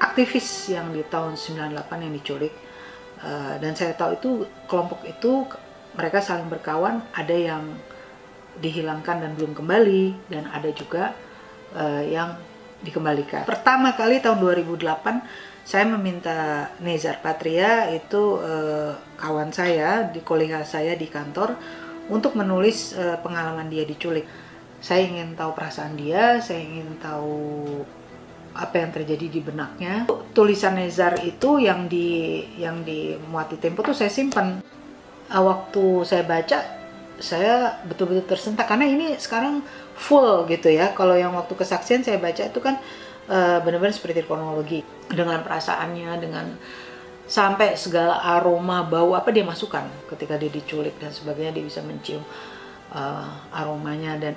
aktivis yang di tahun 98 yang diculik uh, dan saya tahu itu kelompok itu mereka saling berkawan ada yang dihilangkan dan belum kembali dan ada juga uh, yang dikembalikan pertama kali tahun 2008 saya meminta Nezar Patria itu uh, kawan saya di kolega saya di kantor untuk menulis uh, pengalaman dia diculik saya ingin tahu perasaan dia saya ingin tahu apa yang terjadi di benaknya. Tulisan Nezar itu yang di yang dimuat di Tempo tuh saya simpan. Ah, waktu saya baca, saya betul-betul tersentak karena ini sekarang full gitu ya. Kalau yang waktu kesaksian saya baca itu kan eh, benar-benar seperti kronologi dengan perasaannya, dengan sampai segala aroma bau apa dia masukkan ketika dia diculik dan sebagainya dia bisa mencium uh, aromanya dan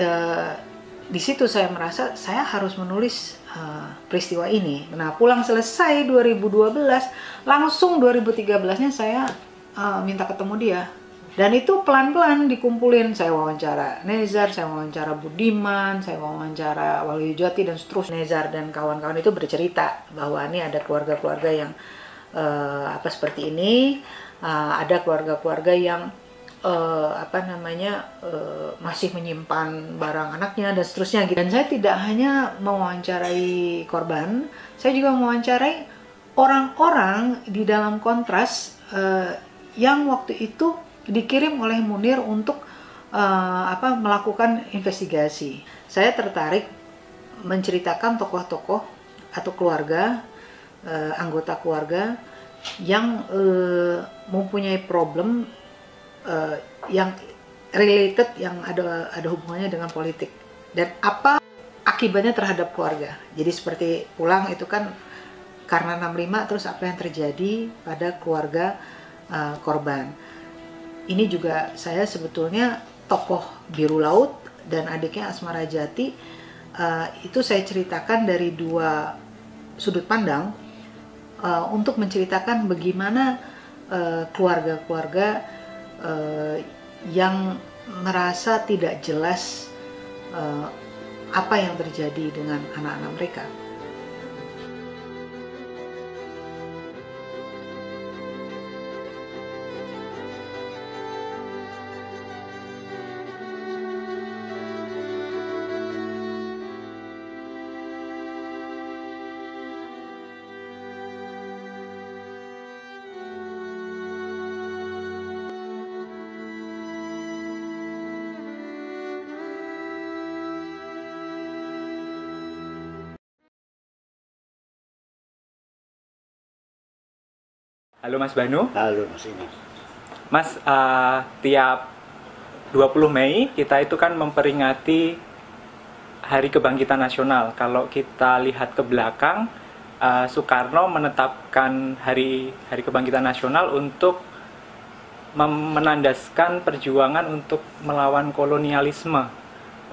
uh, di situ saya merasa saya harus menulis uh, peristiwa ini. Nah, pulang selesai 2012, langsung 2013-nya saya uh, minta ketemu dia. Dan itu pelan-pelan dikumpulin, saya wawancara Nezar, saya wawancara Budiman, saya wawancara Waluyo Jati dan seterusnya. Nezar dan kawan-kawan itu bercerita bahwa ini ada keluarga-keluarga yang uh, apa seperti ini, uh, ada keluarga-keluarga yang uh, apa namanya uh, masih menyimpan barang anaknya dan seterusnya gitu. Dan saya tidak hanya mewawancarai korban, saya juga mewawancarai orang-orang di dalam kontras uh, yang waktu itu dikirim oleh Munir untuk uh, apa melakukan investigasi. Saya tertarik menceritakan tokoh-tokoh atau keluarga uh, anggota keluarga yang uh, mempunyai problem uh, yang related yang ada ada hubungannya dengan politik dan apa akibatnya terhadap keluarga. Jadi seperti pulang itu kan karena 65 terus apa yang terjadi pada keluarga uh, korban. Ini juga saya sebetulnya tokoh Biru Laut dan adiknya Asmara Jati uh, eh, itu saya ceritakan dari dua sudut pandang uh, untuk menceritakan bagaimana keluarga-keluarga uh, keluarga -keluarga uh, yang merasa tidak jelas uh, apa yang terjadi dengan anak-anak mereka. Halo Mas Banu. Halo Mas Ina. Mas, uh, tiap 20 Mei kita itu kan memperingati Hari Kebangkitan Nasional. Kalau kita lihat ke belakang, uh, Soekarno menetapkan Hari Hari Kebangkitan Nasional untuk menandaskan perjuangan untuk melawan kolonialisme.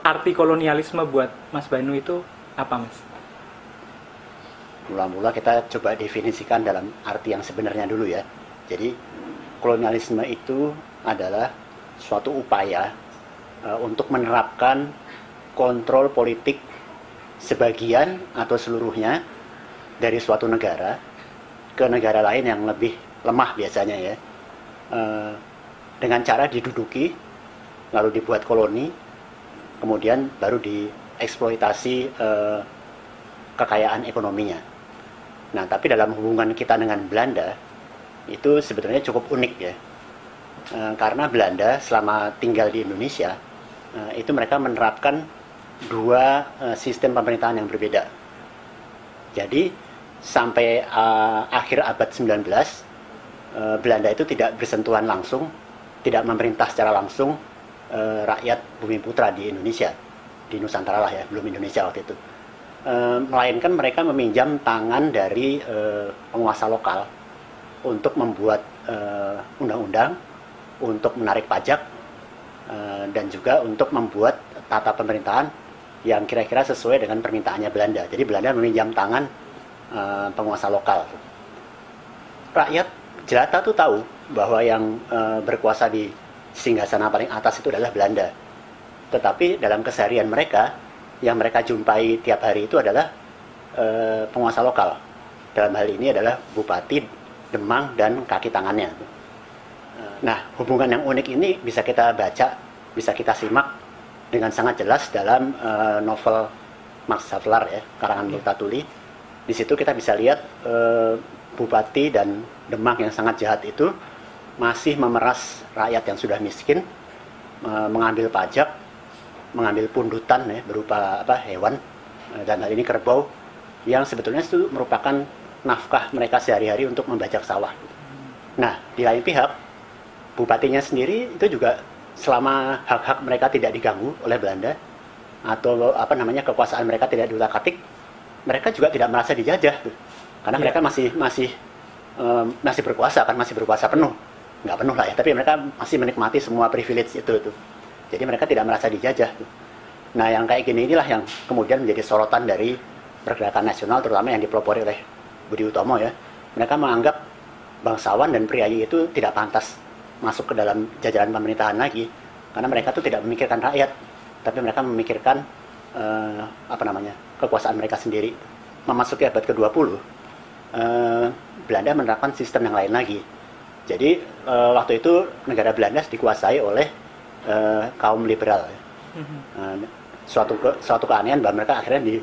Arti kolonialisme buat Mas Banu itu apa, Mas? Mula-mula kita coba definisikan dalam arti yang sebenarnya dulu ya. Jadi kolonialisme itu adalah suatu upaya e, untuk menerapkan kontrol politik sebagian atau seluruhnya dari suatu negara ke negara lain yang lebih lemah biasanya ya. E, dengan cara diduduki, lalu dibuat koloni, kemudian baru dieksploitasi e, kekayaan ekonominya. Nah, tapi dalam hubungan kita dengan Belanda itu sebetulnya cukup unik ya. E, karena Belanda selama tinggal di Indonesia e, itu mereka menerapkan dua e, sistem pemerintahan yang berbeda. Jadi sampai e, akhir abad 19 e, Belanda itu tidak bersentuhan langsung, tidak memerintah secara langsung e, rakyat bumi putra di Indonesia di Nusantara lah ya, belum Indonesia waktu itu. Eh, melainkan mereka meminjam tangan dari eh, penguasa lokal untuk membuat eh, undang-undang, untuk menarik pajak, dan juga untuk membuat tata pemerintahan yang kira-kira sesuai dengan permintaannya Belanda. Jadi Belanda meminjam tangan penguasa lokal. Rakyat jelata tuh tahu bahwa yang berkuasa di singgasana paling atas itu adalah Belanda. Tetapi dalam keseharian mereka, yang mereka jumpai tiap hari itu adalah e, penguasa lokal. Dalam hal ini adalah bupati, demang, dan kaki tangannya. Nah, hubungan yang unik ini bisa kita baca, bisa kita simak dengan sangat jelas dalam e, novel Max Havelaar ya, karangan iya. Luta Tuli. Di situ kita bisa lihat e, bupati dan Demang yang sangat jahat itu masih memeras rakyat yang sudah miskin, mengambil pajak, mengambil pundutan ya, berupa apa hewan eh, dan hari ini kerbau yang sebetulnya itu merupakan nafkah mereka sehari-hari untuk membajak sawah. Nah, di lain pihak, bupatinya sendiri itu juga selama hak-hak mereka tidak diganggu oleh Belanda atau apa namanya kekuasaan mereka tidak diutak-atik, mereka juga tidak merasa dijajah tuh. Karena yeah. mereka masih masih um, masih berkuasa kan masih berkuasa penuh. Nggak penuh lah ya, tapi mereka masih menikmati semua privilege itu tuh jadi mereka tidak merasa dijajah. Nah yang kayak gini inilah yang kemudian menjadi sorotan dari pergerakan nasional terutama yang dipelopori oleh Budi Utomo ya. Mereka menganggap bangsawan dan priayi itu tidak pantas masuk ke dalam jajaran pemerintahan lagi karena mereka tuh tidak memikirkan rakyat tapi mereka memikirkan eh, apa namanya kekuasaan mereka sendiri memasuki abad ke-20 eh, Belanda menerapkan sistem yang lain lagi jadi eh, waktu itu negara Belanda dikuasai oleh uh, kaum liberal. Uh, suatu suatu keanehan bahwa mereka akhirnya di,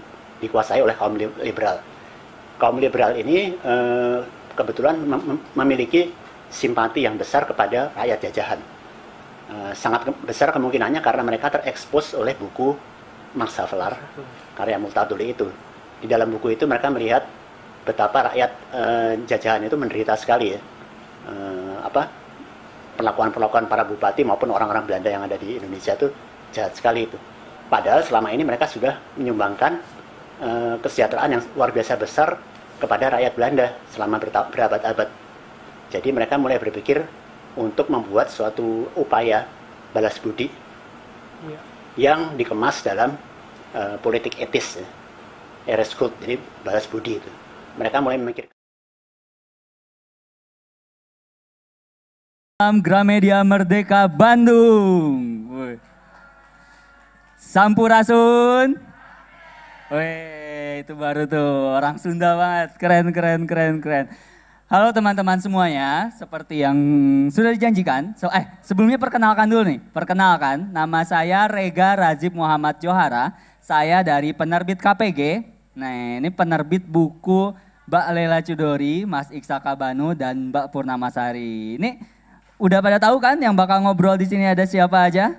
dikuasai oleh kaum liberal. Kaum liberal ini uh, kebetulan mem- memiliki simpati yang besar kepada rakyat jajahan. Uh, sangat ke besar kemungkinannya karena mereka terekspos oleh buku Max Havelaar karya Multatuli itu. Di dalam buku itu mereka melihat betapa rakyat uh, jajahan itu menderita sekali ya. Uh, apa perlakuan-perlakuan para bupati maupun orang-orang Belanda yang ada di Indonesia itu jahat sekali itu. Padahal selama ini mereka sudah menyumbangkan eh, kesejahteraan yang luar biasa besar kepada rakyat Belanda selama berabad-abad. Jadi mereka mulai berpikir untuk membuat suatu upaya balas budi iya. yang dikemas dalam uh, politik etis, ya. Eres jadi balas budi itu. Mereka mulai memikirkan. Gramedia Merdeka Bandung. Woy. Sampurasun. Weh, itu baru tuh orang Sunda banget. Keren, keren, keren, keren. Halo teman-teman semuanya, seperti yang sudah dijanjikan. So, eh, sebelumnya perkenalkan dulu nih. Perkenalkan, nama saya Rega Razib Muhammad Johara. Saya dari penerbit KPG. Nah, ini penerbit buku Mbak Lela Cudori, Mas Iksa Banu, dan Mbak Purnamasari. Ini Udah pada tahu kan yang bakal ngobrol di sini ada siapa aja?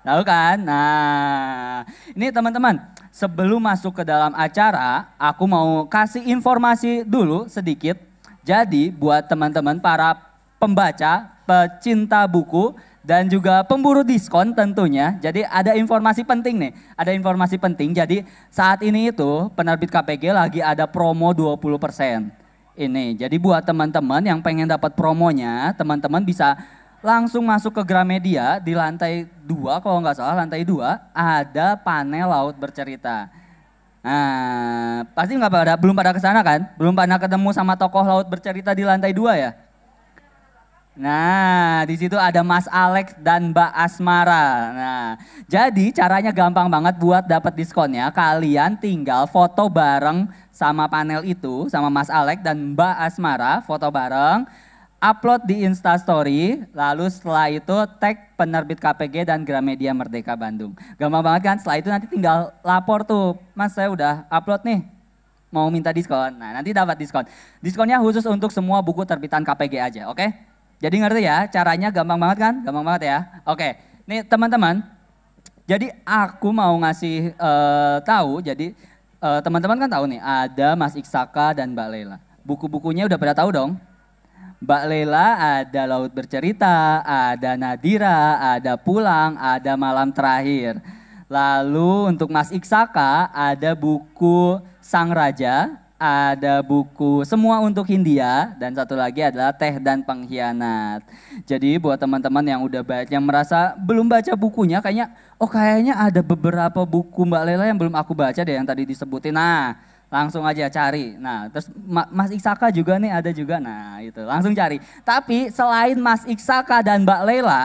Tahu kan? Nah, ini teman-teman, sebelum masuk ke dalam acara, aku mau kasih informasi dulu sedikit. Jadi, buat teman-teman para pembaca, pecinta buku, dan juga pemburu diskon tentunya. Jadi ada informasi penting nih, ada informasi penting. Jadi saat ini itu penerbit KPG lagi ada promo 20% ini. Jadi buat teman-teman yang pengen dapat promonya, teman-teman bisa langsung masuk ke Gramedia di lantai dua kalau nggak salah lantai dua ada panel laut bercerita. Nah, pasti nggak pada belum pada kesana kan? Belum pernah ketemu sama tokoh laut bercerita di lantai dua ya? Nah, di situ ada Mas Alex dan Mbak Asmara. Nah, jadi caranya gampang banget buat dapat diskonnya. Kalian tinggal foto bareng sama panel itu, sama Mas Alek dan Mbak Asmara foto bareng, upload di Instastory, lalu setelah itu tag penerbit KPG dan Gramedia Merdeka Bandung. Gampang banget kan, setelah itu nanti tinggal lapor tuh, Mas saya udah upload nih, mau minta diskon. Nah nanti dapat diskon. Diskonnya khusus untuk semua buku terbitan KPG aja, oke? Okay? Jadi ngerti ya, caranya gampang banget kan? Gampang banget ya. Oke, okay. nih teman-teman, jadi aku mau ngasih uh, tahu, jadi uh, teman-teman kan tahu nih, ada Mas Iksaka dan Mbak Lela. Buku-bukunya udah pada tahu dong? Mbak Lela ada Laut Bercerita, ada Nadira, ada Pulang, ada Malam Terakhir. Lalu untuk Mas Iksaka ada buku Sang Raja, ada buku Semua untuk Hindia dan satu lagi adalah Teh dan Pengkhianat. Jadi buat teman-teman yang udah baca yang merasa belum baca bukunya kayaknya oh kayaknya ada beberapa buku Mbak Lela yang belum aku baca deh yang tadi disebutin. Nah, langsung aja cari. Nah, terus Mas Iksaka juga nih ada juga. Nah, itu langsung cari. Tapi selain Mas Iksaka dan Mbak Lela,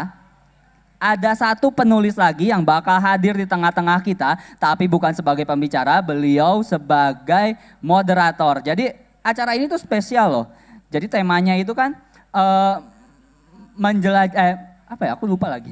ada satu penulis lagi yang bakal hadir di tengah-tengah kita, tapi bukan sebagai pembicara, beliau sebagai moderator. Jadi acara ini tuh spesial loh. Jadi temanya itu kan uh, eh, menjelajah, eh, apa ya? Aku lupa lagi.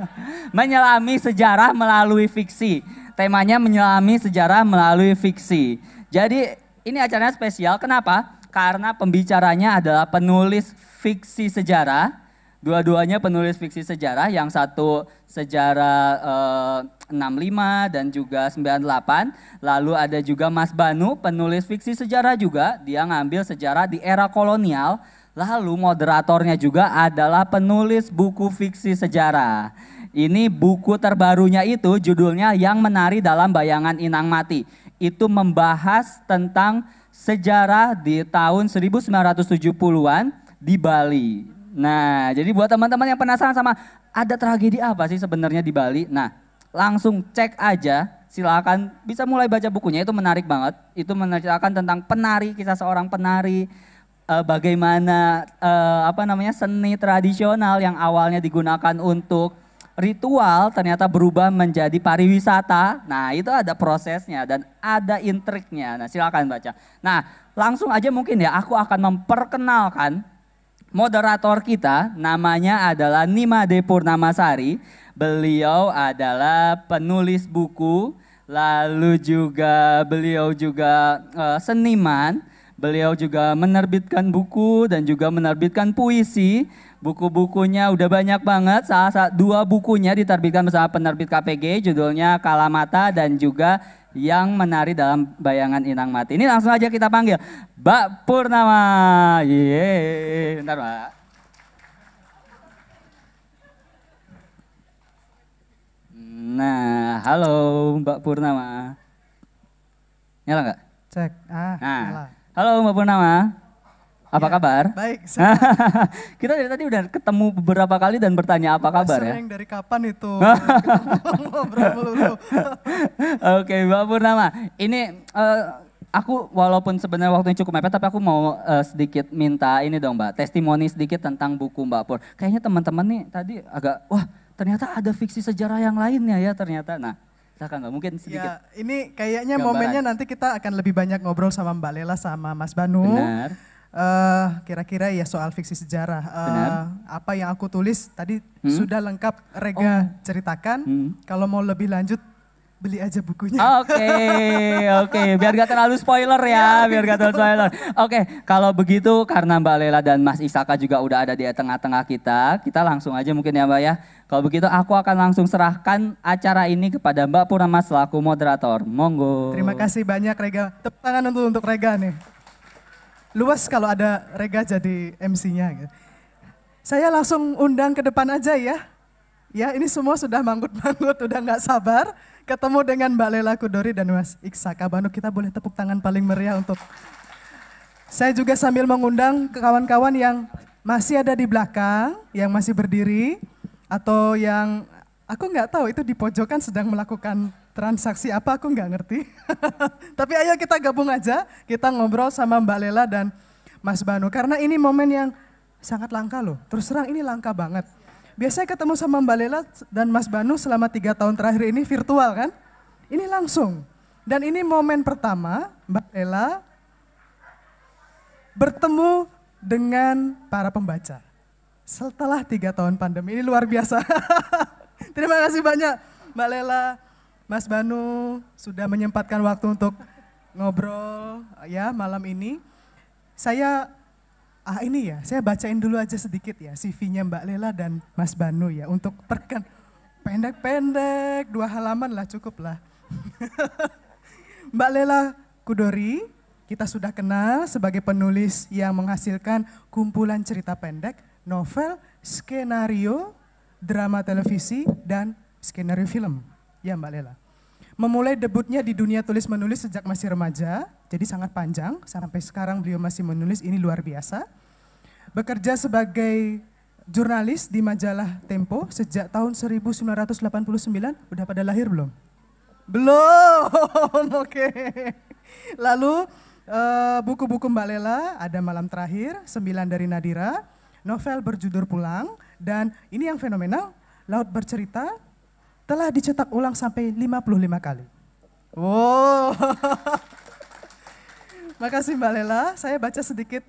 menyelami sejarah melalui fiksi. Temanya menyelami sejarah melalui fiksi. Jadi ini acaranya spesial. Kenapa? Karena pembicaranya adalah penulis fiksi sejarah Dua-duanya penulis fiksi sejarah, yang satu sejarah eh, 65 dan juga 98. Lalu ada juga Mas Banu, penulis fiksi sejarah juga, dia ngambil sejarah di era kolonial. Lalu moderatornya juga adalah penulis buku fiksi sejarah. Ini buku terbarunya itu judulnya Yang Menari Dalam Bayangan Inang Mati. Itu membahas tentang sejarah di tahun 1970-an di Bali. Nah, jadi buat teman-teman yang penasaran sama ada tragedi apa sih sebenarnya di Bali? Nah, langsung cek aja. Silakan bisa mulai baca bukunya itu menarik banget. Itu menceritakan tentang penari, kisah seorang penari uh, bagaimana uh, apa namanya seni tradisional yang awalnya digunakan untuk ritual ternyata berubah menjadi pariwisata. Nah, itu ada prosesnya dan ada intriknya. Nah, silakan baca. Nah, langsung aja mungkin ya aku akan memperkenalkan moderator kita namanya adalah Nima De Beliau adalah penulis buku, lalu juga beliau juga uh, seniman. Beliau juga menerbitkan buku dan juga menerbitkan puisi. Buku-bukunya udah banyak banget. Salah satu dua bukunya diterbitkan bersama penerbit KPG, judulnya Kalamata dan juga yang menari dalam bayangan Inang Mati. Ini langsung aja kita panggil Mbak Purnama. Yeay, bentar Mbak. Nah, halo Mbak Purnama. Nyala nggak? Cek. Ah, nah. nyala. Halo Mbak Purnama. Apa ya, kabar? Baik. kita dari tadi udah ketemu beberapa kali dan bertanya apa Masa kabar ya. Yang dari kapan itu? Oke, Mbak Purnama. Ini uh, aku walaupun sebenarnya waktunya cukup mepet tapi aku mau uh, sedikit minta ini dong Mbak, testimoni sedikit tentang buku Mbak Pur. Kayaknya teman-teman nih tadi agak wah, ternyata ada fiksi sejarah yang lainnya ya ternyata. Nah, Silakan Mbak, mungkin ya, sedikit. Ya, ini kayaknya gambaran. momennya nanti kita akan lebih banyak ngobrol sama Mbak Lela sama Mas Banu. Benar uh, kira-kira ya soal fiksi sejarah. Uh, Benar. Apa yang aku tulis tadi hmm? sudah lengkap Rega oh. ceritakan. Hmm. Kalau mau lebih lanjut beli aja bukunya. Oke, okay, oke. Okay. Biar gak terlalu spoiler ya, iya. biar gak terlalu spoiler. Oke, okay, kalau begitu karena Mbak Lela dan Mas Isaka juga udah ada di tengah-tengah kita, kita langsung aja mungkin ya Mbak ya. Kalau begitu aku akan langsung serahkan acara ini kepada Mbak Purnama selaku moderator. Monggo. Terima kasih banyak Rega. Tepuk tangan untuk Rega nih luas kalau ada Rega jadi MC-nya. Gitu. Saya langsung undang ke depan aja ya. Ya, ini semua sudah manggut-manggut, sudah nggak sabar ketemu dengan Mbak Lela Kudori dan Mas Iksa Kabanu. Kita boleh tepuk tangan paling meriah untuk saya juga sambil mengundang kawan-kawan yang masih ada di belakang, yang masih berdiri atau yang aku nggak tahu itu di pojokan sedang melakukan transaksi apa aku nggak ngerti. Tapi ayo kita gabung aja, kita ngobrol sama Mbak Lela dan Mas Banu. Karena ini momen yang sangat langka loh. Terus terang ini langka banget. Biasanya ketemu sama Mbak Lela dan Mas Banu selama tiga tahun terakhir ini virtual kan? Ini langsung. Dan ini momen pertama Mbak Lela bertemu dengan para pembaca. Setelah tiga tahun pandemi, ini luar biasa. Terima kasih banyak Mbak Lela. Mas Banu sudah menyempatkan waktu untuk ngobrol uh, ya malam ini. Saya ah ini ya, saya bacain dulu aja sedikit ya CV-nya Mbak Lela dan Mas Banu ya untuk perken pendek-pendek dua halaman lah cukup lah. Mbak Lela Kudori kita sudah kenal sebagai penulis yang menghasilkan kumpulan cerita pendek, novel, skenario, drama televisi, dan skenario film. Ya Mbak Lela. Memulai debutnya di dunia tulis menulis sejak masih remaja, jadi sangat panjang sampai sekarang beliau masih menulis ini luar biasa. Bekerja sebagai jurnalis di majalah Tempo sejak tahun 1989. Udah pada lahir belum? Belum. Oke. Okay. Lalu eh, buku-buku Mbak Lela ada Malam Terakhir, Sembilan dari Nadira, novel berjudul Pulang dan ini yang fenomenal, Laut Bercerita telah dicetak ulang sampai 55 kali. Wow. Makasih Mbak Lela, saya baca sedikit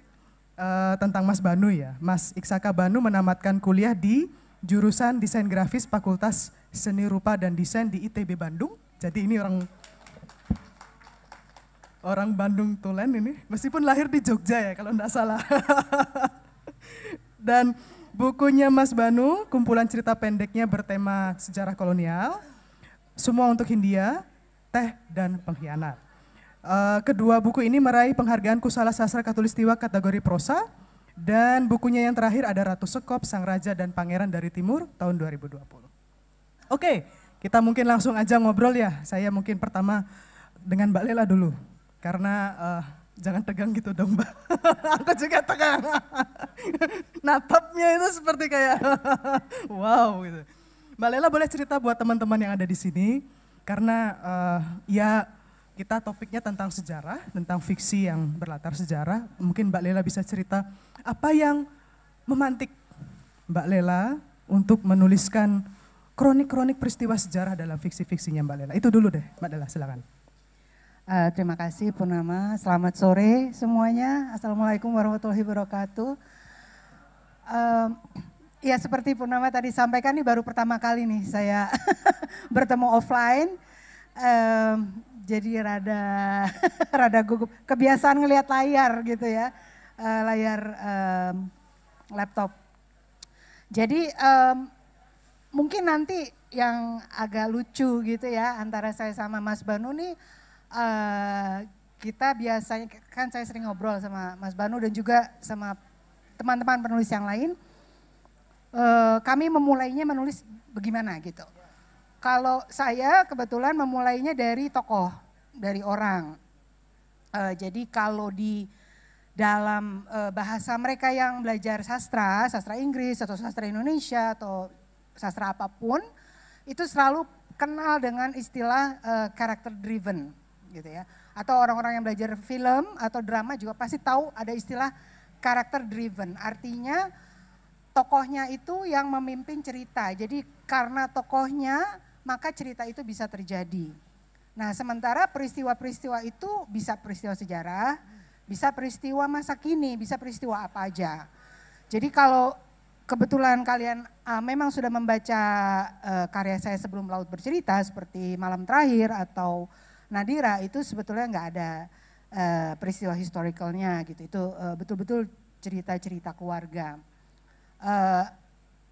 uh, tentang Mas Banu ya. Mas Iksaka Banu menamatkan kuliah di jurusan Desain Grafis Fakultas Seni Rupa dan Desain di ITB Bandung. Jadi ini orang orang Bandung Tulen ini, meskipun lahir di Jogja ya kalau tidak salah. dan bukunya Mas Banu, kumpulan cerita pendeknya bertema sejarah kolonial, semua untuk Hindia, teh, dan pengkhianat. Uh, kedua buku ini meraih penghargaan Kusala Sastra Katulistiwa kategori prosa, dan bukunya yang terakhir ada Ratu Sekop, Sang Raja dan Pangeran dari Timur tahun 2020. Oke, kita mungkin langsung aja ngobrol ya. Saya mungkin pertama dengan Mbak Lela dulu. Karena uh, jangan tegang gitu dong mbak. aku juga tegang. Natapnya itu seperti kayak wow gitu. Mbak Lela boleh cerita buat teman-teman yang ada di sini karena uh, ya kita topiknya tentang sejarah, tentang fiksi yang berlatar sejarah. Mungkin Mbak Lela bisa cerita apa yang memantik Mbak Lela untuk menuliskan kronik-kronik peristiwa sejarah dalam fiksi-fiksinya Mbak Lela. Itu dulu deh Mbak Lela silakan. Uh, terima kasih Purnama. Selamat sore semuanya. Assalamualaikum warahmatullahi wabarakatuh. Uh, ya seperti Purnama tadi sampaikan ini baru pertama kali nih saya bertemu offline. Uh, jadi rada rada gugup. Kebiasaan ngelihat layar gitu ya, uh, layar um, laptop. Jadi um, mungkin nanti yang agak lucu gitu ya antara saya sama Mas Banu nih Eh, kita biasanya kan saya sering ngobrol sama Mas Banu dan juga sama teman-teman penulis yang lain. Eh, kami memulainya menulis bagaimana gitu. Kalau saya kebetulan memulainya dari tokoh, dari orang. Eh, jadi kalau di dalam bahasa mereka yang belajar sastra, sastra Inggris atau sastra Indonesia atau sastra apapun, itu selalu kenal dengan istilah character driven gitu ya. Atau orang-orang yang belajar film atau drama juga pasti tahu ada istilah karakter driven. Artinya tokohnya itu yang memimpin cerita. Jadi karena tokohnya maka cerita itu bisa terjadi. Nah, sementara peristiwa-peristiwa itu bisa peristiwa sejarah, bisa peristiwa masa kini, bisa peristiwa apa aja. Jadi kalau kebetulan kalian uh, memang sudah membaca uh, karya saya sebelum laut bercerita seperti malam terakhir atau Nadira itu sebetulnya nggak ada uh, peristiwa historicalnya gitu. Itu betul eh, betul-betul cerita-cerita keluarga. Uh,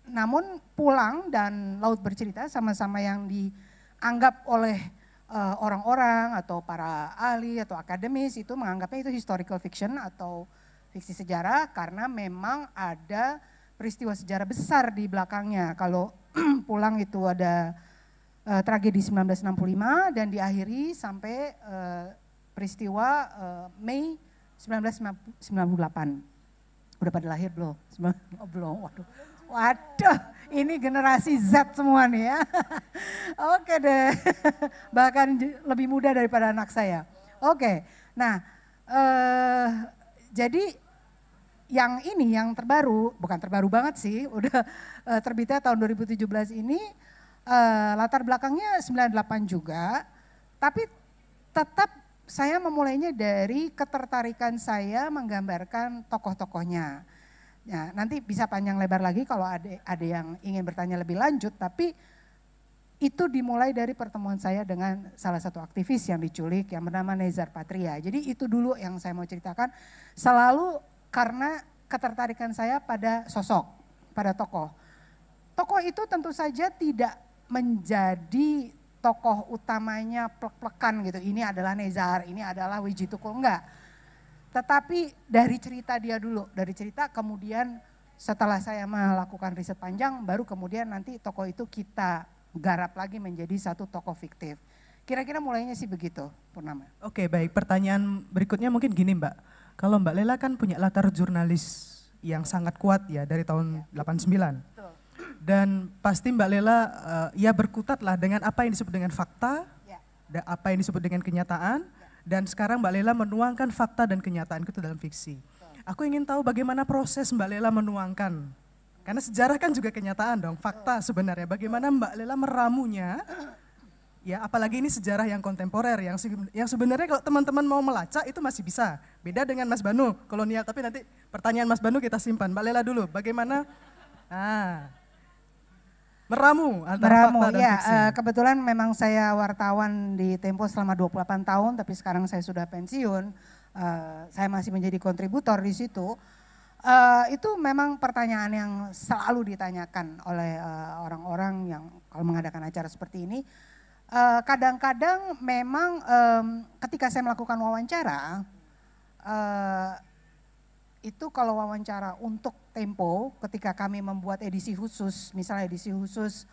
namun pulang dan laut bercerita sama-sama yang dianggap oleh orang-orang uh, atau para ahli atau akademis itu menganggapnya itu historical fiction atau fiksi sejarah karena memang ada peristiwa sejarah besar di belakangnya. Kalau pulang itu ada uh, tragedi 1965 dan diakhiri sampai uh, peristiwa uh, Mei 1998. Udah pada lahir belum? Oh, belum, waduh. Waduh, ini generasi Z semua nih ya. Oke deh, bahkan lebih muda daripada anak saya. Oke, nah eh, jadi yang ini yang terbaru, bukan terbaru banget sih, udah terbitnya tahun 2017 ini Eh, latar belakangnya 98 juga, tapi tetap saya memulainya dari ketertarikan saya menggambarkan tokoh-tokohnya. Ya, nanti bisa panjang lebar lagi kalau ada ada yang ingin bertanya lebih lanjut, tapi itu dimulai dari pertemuan saya dengan salah satu aktivis yang diculik yang bernama Nezar Patria. Jadi itu dulu yang saya mau ceritakan selalu karena ketertarikan saya pada sosok, pada tokoh. Tokoh itu tentu saja tidak menjadi tokoh utamanya plek-plekan gitu. Ini adalah Nezar, ini adalah Wiji Tukul, enggak. Tetapi dari cerita dia dulu, dari cerita kemudian setelah saya melakukan riset panjang, baru kemudian nanti tokoh itu kita garap lagi menjadi satu tokoh fiktif. Kira-kira mulainya sih begitu, Purnama. Oke baik, pertanyaan berikutnya mungkin gini Mbak. Kalau Mbak Lela kan punya latar jurnalis yang sangat kuat ya dari tahun ya. 89. Betul. Dan pasti Mbak Lela uh, ya berkutatlah dengan apa yang disebut dengan fakta, ya. apa yang disebut dengan kenyataan, yeah. dan sekarang Mbak Lela menuangkan fakta dan kenyataan itu dalam fiksi. Betul. Aku ingin tahu bagaimana proses Mbak Lela menuangkan, karena sejarah kan juga kenyataan dong, fakta sebenarnya. Bagaimana Mbak Lela meramunya, ya apalagi ini sejarah yang kontemporer, yang, se yang sebenarnya kalau teman-teman mau melacak itu masih bisa. Beda dengan Mas Banu, kolonial, tapi nanti pertanyaan Mas Banu kita simpan. Mbak Lela dulu, bagaimana... Ah, Meramu antara Meramu, fakta dan ya, fiksi. Eh, kebetulan memang saya wartawan di Tempo selama 28 tahun, tapi sekarang saya sudah pensiun. Eh, saya masih menjadi kontributor di situ. Eh, itu memang pertanyaan yang selalu ditanyakan oleh orang-orang yang kalau mengadakan acara seperti ini. Kadang-kadang memang ketika saya melakukan wawancara, itu kalau wawancara untuk Tempo ketika kami membuat edisi khusus, misalnya edisi khusus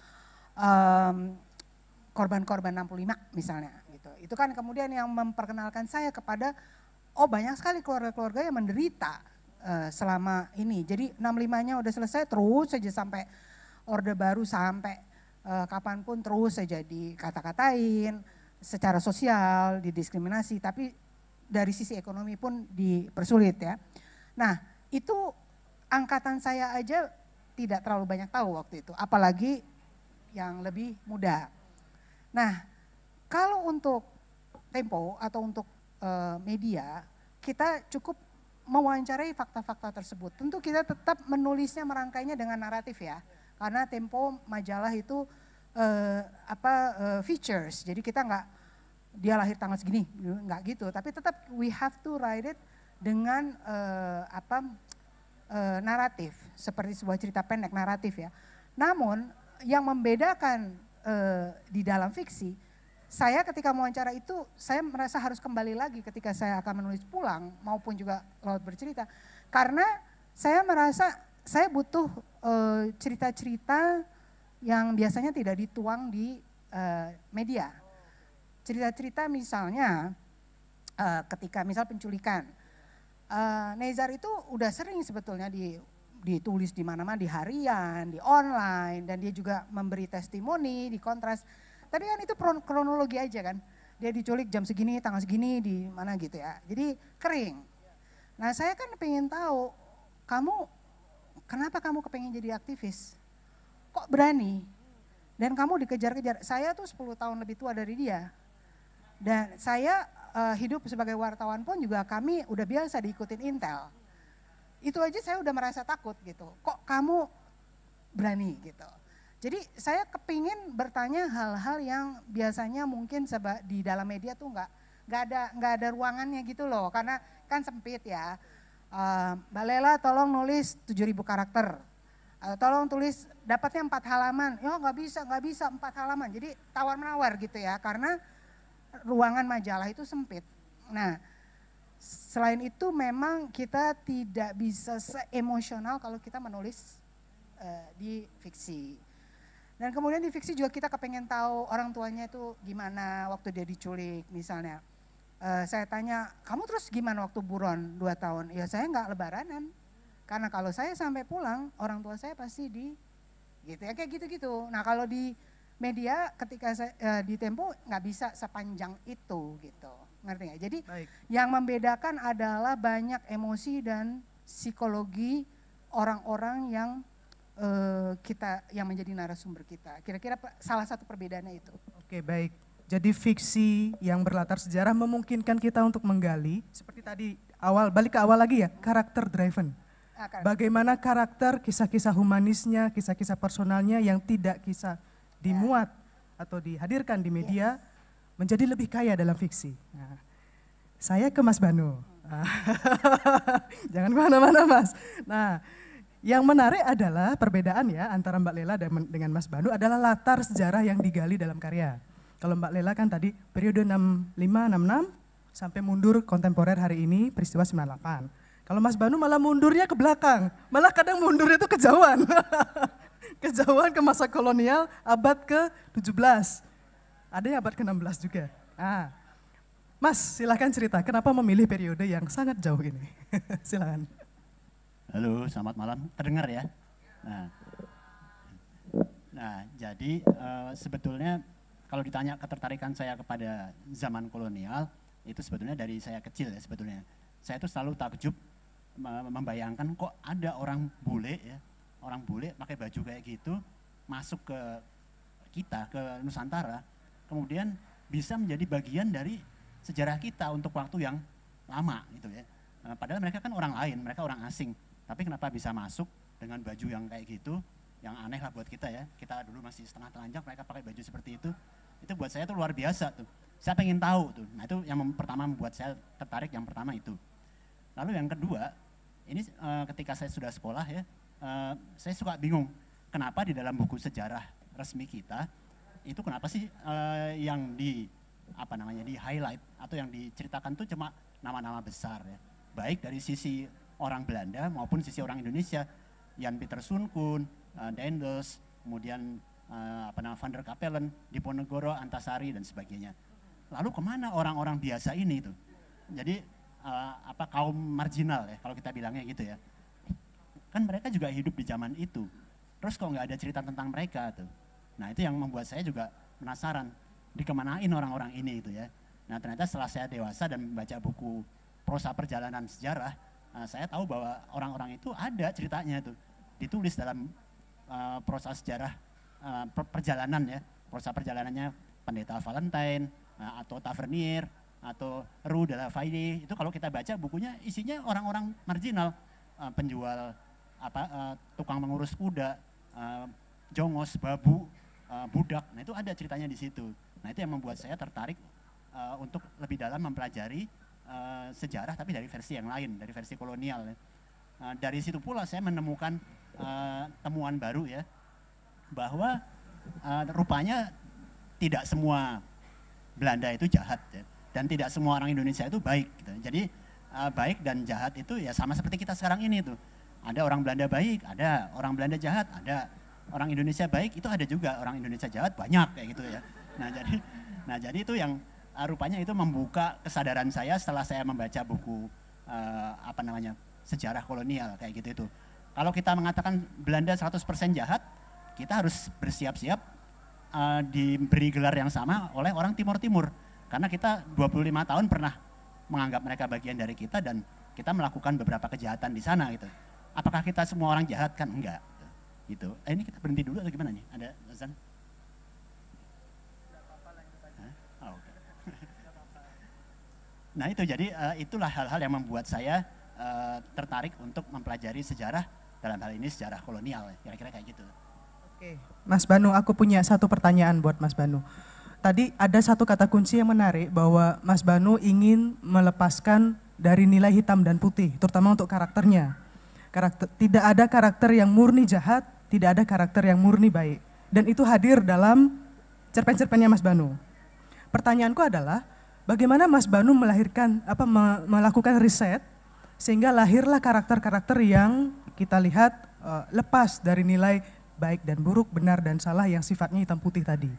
korban korban-korban 65 misalnya gitu. Itu kan kemudian yang memperkenalkan saya kepada oh banyak sekali keluarga-keluarga yang menderita uh, selama ini. Jadi 65-nya udah selesai terus saja sampai orde baru sampai uh, kapanpun terus saja kata katain secara sosial, didiskriminasi tapi dari sisi ekonomi pun dipersulit ya. Nah itu angkatan saya aja tidak terlalu banyak tahu waktu itu, apalagi yang lebih muda. Nah kalau untuk Tempo atau untuk uh, media, kita cukup mewawancarai fakta-fakta tersebut. Tentu kita tetap menulisnya, merangkainya dengan naratif ya, karena Tempo majalah itu uh, apa uh, features, jadi kita nggak dia lahir tanggal segini, nggak gitu. Tapi tetap we have to write it dengan uh, apa uh, naratif seperti sebuah cerita pendek naratif ya. Namun yang membedakan uh, di dalam fiksi, saya ketika wawancara itu saya merasa harus kembali lagi ketika saya akan menulis pulang maupun juga laut bercerita karena saya merasa saya butuh cerita-cerita yang biasanya tidak dituang di uh, media. Cerita-cerita misalnya uh, ketika misal penculikan, uh, Nezar itu udah sering sebetulnya di ditulis di mana-mana di harian, di online dan dia juga memberi testimoni di kontras. Tadi kan itu kronologi aja kan. Dia diculik jam segini, tanggal segini di mana gitu ya. Jadi kering. Nah, saya kan pengen tahu kamu kenapa kamu kepengen jadi aktivis? Kok berani? Dan kamu dikejar-kejar. Saya tuh 10 tahun lebih tua dari dia. Dan saya uh, hidup sebagai wartawan pun juga kami udah biasa diikutin Intel. Itu aja saya udah merasa takut gitu. Kok kamu berani gitu. Jadi saya kepingin bertanya hal-hal yang biasanya mungkin seba, di dalam media tuh nggak nggak ada nggak ada ruangannya gitu loh karena kan sempit ya. Uh, Mbak Lela tolong nulis 7000 karakter. Uh, tolong tulis dapatnya empat halaman. Ya nggak bisa nggak bisa empat halaman. Jadi tawar menawar gitu ya karena ruangan majalah itu sempit. Nah, selain itu memang kita tidak bisa seemosional kalau kita menulis uh, di fiksi. Dan kemudian di fiksi juga kita kepengen tahu orang tuanya itu gimana waktu dia diculik misalnya. Uh, saya tanya, kamu terus gimana waktu buron dua tahun? Ya saya nggak lebaranan. Karena kalau saya sampai pulang, orang tua saya pasti di gitu ya kayak gitu-gitu. Nah kalau di media ketika saya, uh, di Tempo nggak bisa sepanjang itu gitu ngerti nggak? Jadi Baik. yang membedakan adalah banyak emosi dan psikologi orang-orang yang eh, kita yang menjadi narasumber kita. Kira-kira salah satu perbedaannya itu. Oke, baik. Jadi fiksi yang berlatar sejarah memungkinkan kita untuk menggali seperti tadi awal balik ke awal lagi ya, karakter driven. Ah, Bagaimana karakter kisah-kisah humanisnya, kisah-kisah personalnya yang tidak kisah dimuat atau dihadirkan di media menjadi lebih kaya dalam fiksi. Nah, saya ke Mas Banu. Jangan kemana-mana Mas. Nah, yang menarik adalah perbedaan ya antara Mbak Lela dengan Mas Banu adalah latar sejarah yang digali dalam karya. Kalau Mbak Lela kan tadi periode 65, 66 sampai mundur kontemporer hari ini peristiwa 98. Kalau Mas Banu malah mundurnya ke belakang, malah kadang mundurnya itu kejauhan. kejauhan ke masa kolonial abad ke-17. Ada yang abad ke-16 juga. Ah. Mas, silahkan cerita, kenapa memilih periode yang sangat jauh ini? silahkan. Halo, selamat malam. Terdengar ya? Nah, nah jadi uh, sebetulnya kalau ditanya ketertarikan saya kepada zaman kolonial, itu sebetulnya dari saya kecil ya sebetulnya. Saya itu selalu takjub membayangkan kok ada orang bule ya orang bule pakai baju kayak gitu masuk ke kita ke Nusantara kemudian bisa menjadi bagian dari sejarah kita untuk waktu yang lama gitu ya nah, padahal mereka kan orang lain mereka orang asing tapi kenapa bisa masuk dengan baju yang kayak gitu yang aneh lah buat kita ya kita dulu masih setengah telanjang mereka pakai baju seperti itu itu buat saya tuh luar biasa tuh saya pengen tahu tuh nah itu yang pertama membuat saya tertarik yang pertama itu lalu yang kedua ini eh, ketika saya sudah sekolah ya Eh, saya suka bingung kenapa di dalam buku sejarah resmi kita itu kenapa sih uh, yang di apa namanya di highlight atau yang diceritakan tuh cuma nama-nama besar ya baik dari sisi orang Belanda maupun sisi orang Indonesia Jan Peter Sunkun, uh, Dendels, kemudian uh, apa namanya Van der Kapellen, Diponegoro, Antasari dan sebagainya. Lalu kemana orang-orang biasa ini itu? Jadi uh, apa kaum marginal ya kalau kita bilangnya gitu ya Kan mereka juga hidup di zaman itu. Terus kok nggak ada cerita tentang mereka tuh. Nah itu yang membuat saya juga penasaran. Dikemanain orang-orang ini itu ya. Nah ternyata setelah saya dewasa dan membaca buku prosa perjalanan sejarah, uh, saya tahu bahwa orang-orang itu ada ceritanya tuh, Ditulis dalam uh, prosa sejarah uh, per perjalanan ya. Prosa perjalanannya Pendeta Valentine, uh, atau Tavernier, atau Rue de la Faille. Itu kalau kita baca bukunya isinya orang-orang marginal. Uh, penjual apa uh, tukang mengurus kuda, uh, jongos, babu, uh, budak. Nah itu ada ceritanya di situ. Nah itu yang membuat saya tertarik uh, untuk lebih dalam mempelajari uh, sejarah tapi dari versi yang lain, dari versi kolonial. Uh, dari situ pula saya menemukan uh, temuan baru ya bahwa uh, rupanya tidak semua Belanda itu jahat ya. dan tidak semua orang Indonesia itu baik. Gitu. Jadi uh, baik dan jahat itu ya sama seperti kita sekarang ini tuh ada orang Belanda baik, ada orang Belanda jahat, ada orang Indonesia baik itu ada juga orang Indonesia jahat banyak kayak gitu ya. Nah jadi, nah jadi itu yang ah, rupanya itu membuka kesadaran saya setelah saya membaca buku uh, apa namanya sejarah kolonial kayak gitu itu. Kalau kita mengatakan Belanda 100% jahat, kita harus bersiap-siap uh, diberi gelar yang sama oleh orang Timur Timur karena kita 25 tahun pernah menganggap mereka bagian dari kita dan kita melakukan beberapa kejahatan di sana gitu apakah kita semua orang jahat kan enggak gitu eh, ini kita berhenti dulu atau gimana nih ada Azan? Oh, nah itu jadi uh, itulah hal-hal yang membuat saya uh, tertarik untuk mempelajari sejarah dalam hal ini sejarah kolonial kira-kira kayak gitu Oke, Mas Banu, aku punya satu pertanyaan buat Mas Banu. Tadi ada satu kata kunci yang menarik bahwa Mas Banu ingin melepaskan dari nilai hitam dan putih, terutama untuk karakternya. Karakter, tidak ada karakter yang murni jahat, tidak ada karakter yang murni baik. Dan itu hadir dalam cerpen-cerpennya Mas Banu. Pertanyaanku adalah, bagaimana Mas Banu melahirkan apa melakukan riset sehingga lahirlah karakter-karakter yang kita lihat uh, lepas dari nilai baik dan buruk, benar dan salah yang sifatnya hitam putih tadi.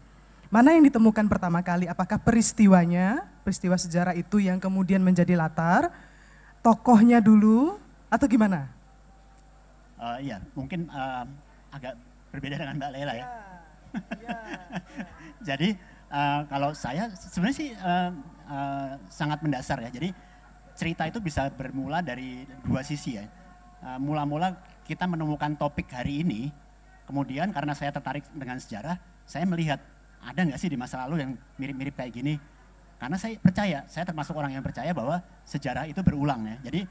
Mana yang ditemukan pertama kali? Apakah peristiwanya, peristiwa sejarah itu yang kemudian menjadi latar, tokohnya dulu, atau gimana? uh, iya mungkin uh, agak berbeda dengan Mbak Lela ya. ya. ya, ya. Jadi uh, kalau saya sebenarnya sih uh, uh, sangat mendasar ya. Jadi cerita itu bisa bermula dari dua sisi ya. mula mula-mula kita menemukan topik hari ini, kemudian karena saya tertarik dengan sejarah, saya melihat ada nggak sih di masa lalu yang mirip-mirip kayak gini. Karena saya percaya, saya termasuk orang yang percaya bahwa sejarah itu berulang ya. Jadi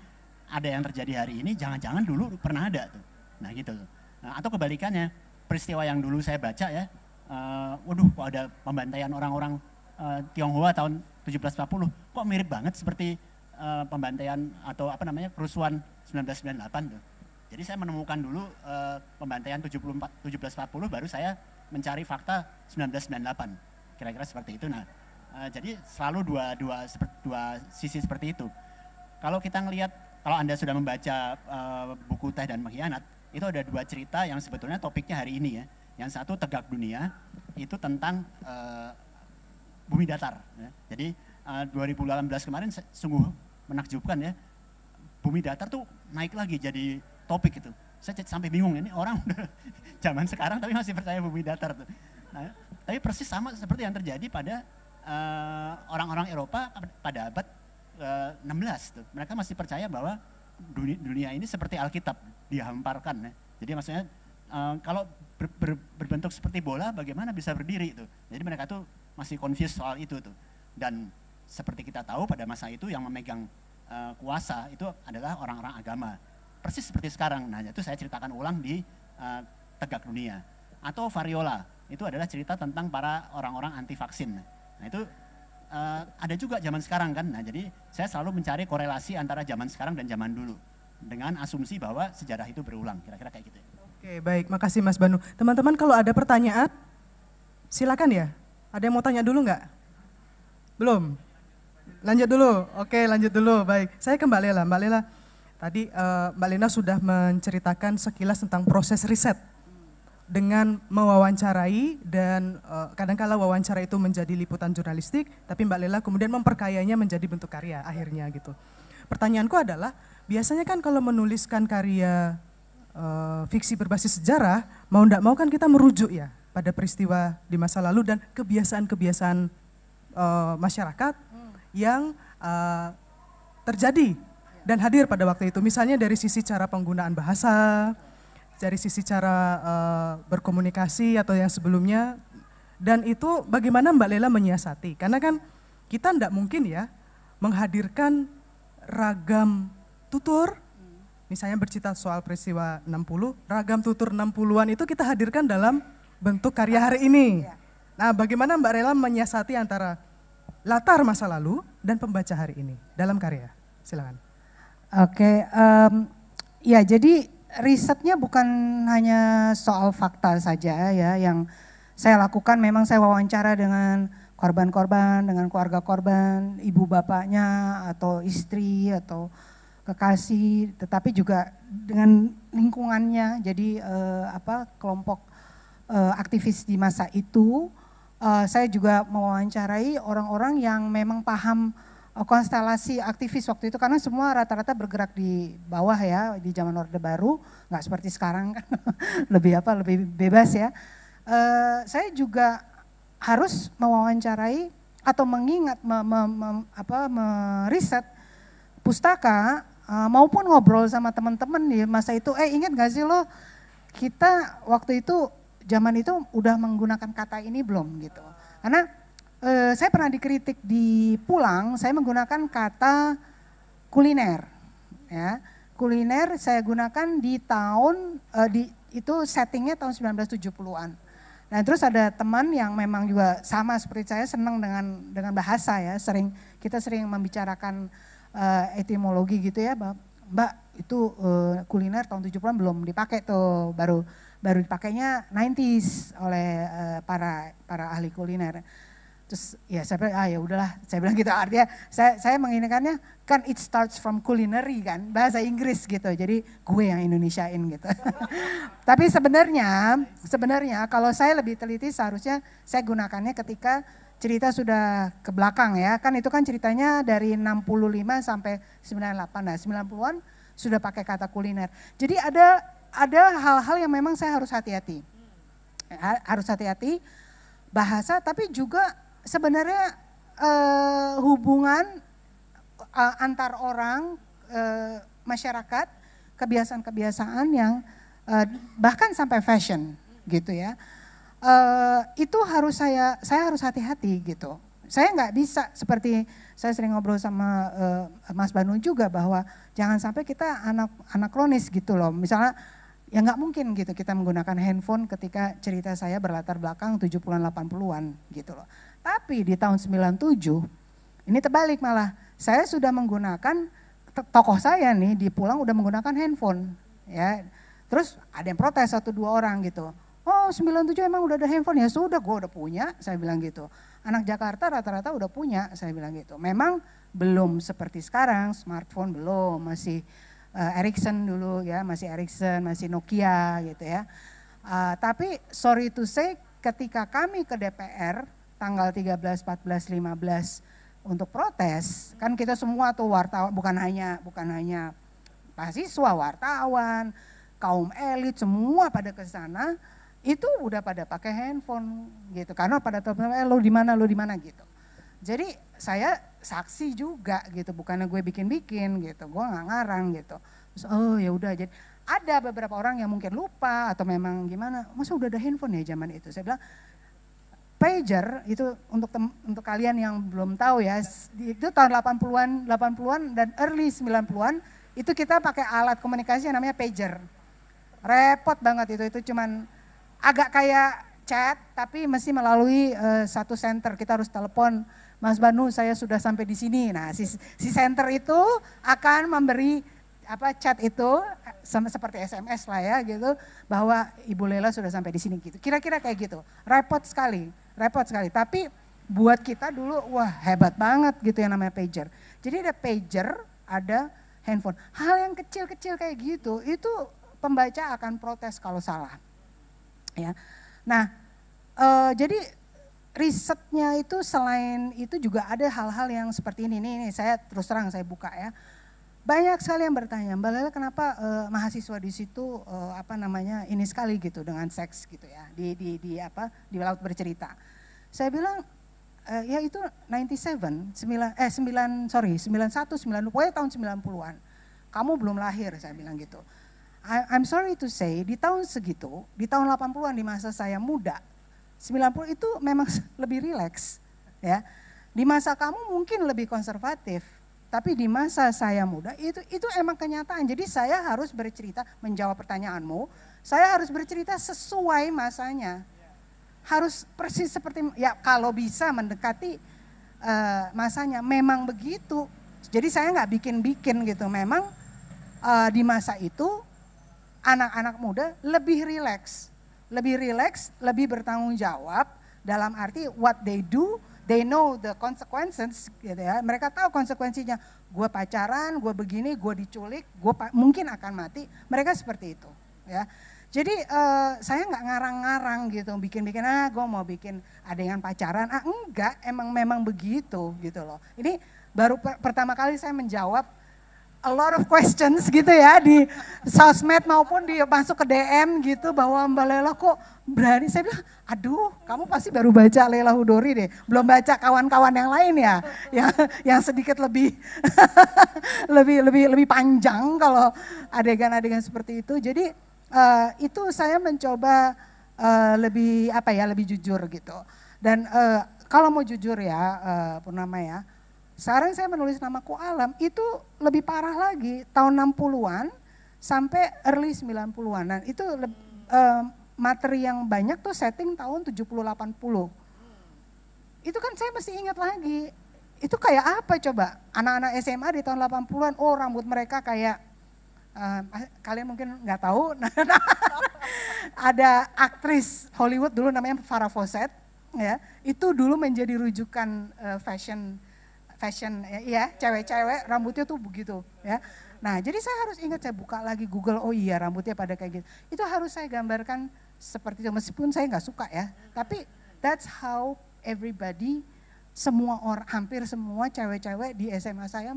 ada yang terjadi hari ini, jangan-jangan dulu pernah ada tuh. Nah gitu. Nah, atau kebalikannya, peristiwa yang dulu saya baca ya, uh, waduh kok ada pembantaian orang-orang uh, Tionghoa tahun 1740, kok mirip banget seperti uh, pembantaian atau apa namanya kerusuhan 1998 tuh. Jadi saya menemukan dulu uh, pembantaian 74, 1740, baru saya mencari fakta 1998. Kira-kira seperti itu. Nah, uh, jadi selalu dua, dua, dua sisi seperti itu. Kalau kita ngelihat kalau Anda sudah membaca uh, buku Teh dan Pengkhianat, itu ada dua cerita yang sebetulnya topiknya hari ini ya. Yang satu Tegak Dunia, itu tentang uh, bumi datar. Ya. Jadi uh, eh, 2018 kemarin sungguh menakjubkan ya, bumi datar tuh naik lagi jadi topik itu. Saya sampai bingung ini orang udah zaman sekarang tapi masih percaya bumi datar tuh. Nah, tapi persis sama seperti yang terjadi pada orang-orang uh, Eropa pada abad 16 eh, tuh. Mereka masih percaya bahwa dunia, dunia ini seperti Alkitab dihamparkan. Ya. Jadi maksudnya uh, kalau ber, ber, berbentuk seperti bola bagaimana bisa berdiri itu. Jadi mereka tuh masih confused soal itu tuh. Dan seperti kita tahu pada masa itu yang memegang uh, kuasa itu adalah orang-orang agama. Persis seperti sekarang. Nah, itu saya ceritakan ulang di uh, Tegak Dunia. Atau Variola, itu adalah cerita tentang para orang-orang anti vaksin. Nah, itu uh, ada juga zaman sekarang kan. Nah, jadi saya selalu mencari korelasi antara zaman sekarang dan zaman dulu dengan asumsi bahwa sejarah itu berulang, kira-kira kayak gitu. Ya. Oke, baik. Makasih Mas Banu. Teman-teman kalau ada pertanyaan silakan ya. Ada yang mau tanya dulu nggak? Belum. Lanjut dulu. Oke, lanjut dulu. Baik. Saya kembali lah, Mbak Lela, tadi uh, Mbak Lena sudah menceritakan sekilas tentang proses riset dengan mewawancarai dan uh, kadangkala wawancara itu menjadi liputan jurnalistik, tapi Mbak Lela kemudian memperkayanya menjadi bentuk karya akhirnya gitu. Pertanyaanku adalah, biasanya kan kalau menuliskan karya uh, fiksi berbasis sejarah, mau tidak mau kan kita merujuk ya pada peristiwa di masa lalu dan kebiasaan-kebiasaan uh, masyarakat hmm. yang uh, terjadi dan hadir pada waktu itu. Misalnya dari sisi cara penggunaan bahasa, dari sisi cara uh, berkomunikasi atau yang sebelumnya dan itu bagaimana Mbak Lela menyiasati karena kan kita tidak mungkin ya menghadirkan ragam tutur misalnya bercita soal peristiwa 60 ragam tutur 60-an itu kita hadirkan dalam bentuk karya hari ini. Iya. Nah, bagaimana Mbak Lela menyiasati antara latar masa lalu dan pembaca hari ini dalam karya? Silakan. Oke, okay, um, ya jadi risetnya bukan hanya soal fakta saja ya yang saya lakukan memang saya wawancara dengan korban-korban, dengan keluarga korban, ibu bapaknya atau istri atau kekasih, tetapi juga dengan lingkungannya. Jadi eh, apa kelompok eh, aktivis di masa itu eh, saya juga mewawancarai orang-orang yang memang paham Oh, konstelasi aktivis waktu itu karena semua rata-rata bergerak di bawah ya di zaman Orde Baru nggak seperti sekarang kan lebih apa lebih bebas ya e, saya juga harus mewawancarai atau mengingat me, me, me, apa meriset pustaka e, maupun ngobrol sama teman-teman di masa itu eh ingat gak sih lo kita waktu itu zaman itu udah menggunakan kata ini belum gitu karena eh, saya pernah dikritik di pulang, saya menggunakan kata kuliner. Ya, kuliner saya gunakan di tahun eh, di itu settingnya tahun 1970-an. Nah, terus ada teman yang memang juga sama seperti saya senang dengan dengan bahasa ya, sering kita sering membicarakan uh, etimologi gitu ya, Mbak, mbak itu uh, kuliner tahun 70-an belum dipakai tuh, baru baru dipakainya 90s oleh uh, para para ahli kuliner terus ya saya bilang ah ya udahlah saya bilang gitu artinya saya saya menginginkannya kan it starts from culinary kan bahasa Inggris gitu jadi gue yang Indonesiain gitu tapi sebenarnya sebenarnya kalau saya lebih teliti seharusnya saya gunakannya ketika cerita sudah ke belakang ya kan itu kan ceritanya dari 65 sampai 98 nah 90-an sudah pakai kata kuliner jadi ada ada hal-hal yang memang saya harus hati-hati harus hati-hati bahasa tapi juga sebenarnya eh, hubungan eh, antar orang, eh, masyarakat, kebiasaan-kebiasaan yang eh, bahkan sampai fashion gitu ya. Uh, itu harus saya saya harus hati-hati gitu. Saya nggak bisa seperti saya sering ngobrol sama uh, Mas Banu juga bahwa jangan sampai kita anak anak kronis gitu loh. Misalnya ya nggak mungkin gitu kita menggunakan handphone ketika cerita saya berlatar belakang 70-an 80-an gitu loh. Tapi di tahun 97, ini terbalik malah. Saya sudah menggunakan, tokoh saya nih di pulang udah menggunakan handphone. ya Terus ada yang protes satu dua orang gitu. Oh 97 emang udah ada handphone, ya sudah gue udah punya, saya bilang gitu. Anak Jakarta rata-rata udah punya, saya bilang gitu. Memang belum seperti sekarang, smartphone belum, masih uh, Ericsson dulu ya, masih Ericsson, masih Nokia gitu ya. Uh, tapi sorry to say ketika kami ke DPR tanggal 13, 14, 15 untuk protes, kan kita semua tuh wartawan bukan hanya bukan hanya mahasiswa, wartawan, kaum elit semua pada ke sana itu udah pada pakai handphone gitu karena pada telepon eh, lo di mana lo di mana gitu jadi saya saksi juga gitu bukannya gue bikin bikin gitu gue nggak ngarang gitu Terus, oh ya udah jadi ada beberapa orang yang mungkin lupa atau memang gimana masa udah ada handphone ya zaman itu saya bilang pager itu untuk tem, untuk kalian yang belum tahu ya, itu tahun 80-an, 80-an dan early 90-an itu kita pakai alat komunikasi yang namanya pager. Repot banget itu, itu cuman agak kayak chat tapi mesti melalui uh, satu center. Kita harus telepon Mas Banu saya sudah sampai di sini. Nah, si si center itu akan memberi apa chat itu sama seperti SMS lah ya gitu bahwa Ibu Lela sudah sampai di sini gitu. Kira-kira kayak gitu. Repot sekali repot sekali. Tapi buat kita dulu wah hebat banget gitu yang namanya pager. Jadi ada pager, ada handphone. Hal yang kecil-kecil kayak gitu itu pembaca akan protes kalau salah. Ya. Nah, e, jadi risetnya itu selain itu juga ada hal-hal yang seperti ini. ini saya terus terang saya buka ya banyak sekali yang bertanya, Mbak Lela kenapa uh, mahasiswa di situ uh, apa namanya ini sekali gitu dengan seks gitu ya di di di apa di laut bercerita. Saya bilang uh, ya itu 97, 9 eh 9 sorry 91 90 pokoknya tahun 90-an. Kamu belum lahir saya bilang gitu. I, I'm sorry to say di tahun segitu, di tahun 80-an di masa saya muda, 90 itu memang lebih rileks ya. Di masa kamu mungkin lebih konservatif, tapi di masa saya muda itu itu emang kenyataan. Jadi saya harus bercerita menjawab pertanyaanmu. Saya harus bercerita sesuai masanya. Harus persis seperti ya kalau bisa mendekati uh, masanya. Memang begitu. Jadi saya nggak bikin-bikin gitu. Memang uh, di masa itu anak-anak muda lebih rileks, lebih rileks, lebih bertanggung jawab dalam arti what they do they know the consequences gitu ya. Mereka tahu konsekuensinya. Gue pacaran, gue begini, gue diculik, gue mungkin akan mati. Mereka seperti itu ya. Jadi uh, saya nggak ngarang-ngarang gitu, bikin-bikin ah gue mau bikin adegan pacaran, ah enggak, emang memang begitu gitu loh. Ini baru per pertama kali saya menjawab a lot of questions gitu ya di sosmed maupun di masuk ke DM gitu bahwa Mbak Lela kok berani saya bilang aduh kamu pasti baru baca Lela Hudori deh belum baca kawan-kawan yang lain ya yang yang sedikit lebih lebih lebih lebih panjang kalau adegan-adegan seperti itu jadi uh, itu saya mencoba uh, lebih apa ya lebih jujur gitu dan uh, kalau mau jujur ya uh, Purnama ya sekarang saya menulis nama ku alam itu lebih parah lagi tahun 60-an sampai early 90-an. Nah, itu uh, materi yang banyak tuh setting tahun 70 80. Itu kan saya mesti ingat lagi. Itu kayak apa coba? Anak-anak SMA di tahun 80-an, oh rambut mereka kayak uh, kalian mungkin nggak tahu. Nah, nah, ada aktris Hollywood dulu namanya Farah Fawcett ya. Itu dulu menjadi rujukan uh, fashion fashion ya iya, cewek-cewek rambutnya tuh begitu ya. Nah jadi saya harus ingat saya buka lagi Google oh iya rambutnya pada kayak gitu. Itu harus saya gambarkan seperti itu meskipun saya nggak suka ya. Tapi that's how everybody semua orang hampir semua cewek-cewek di SMA saya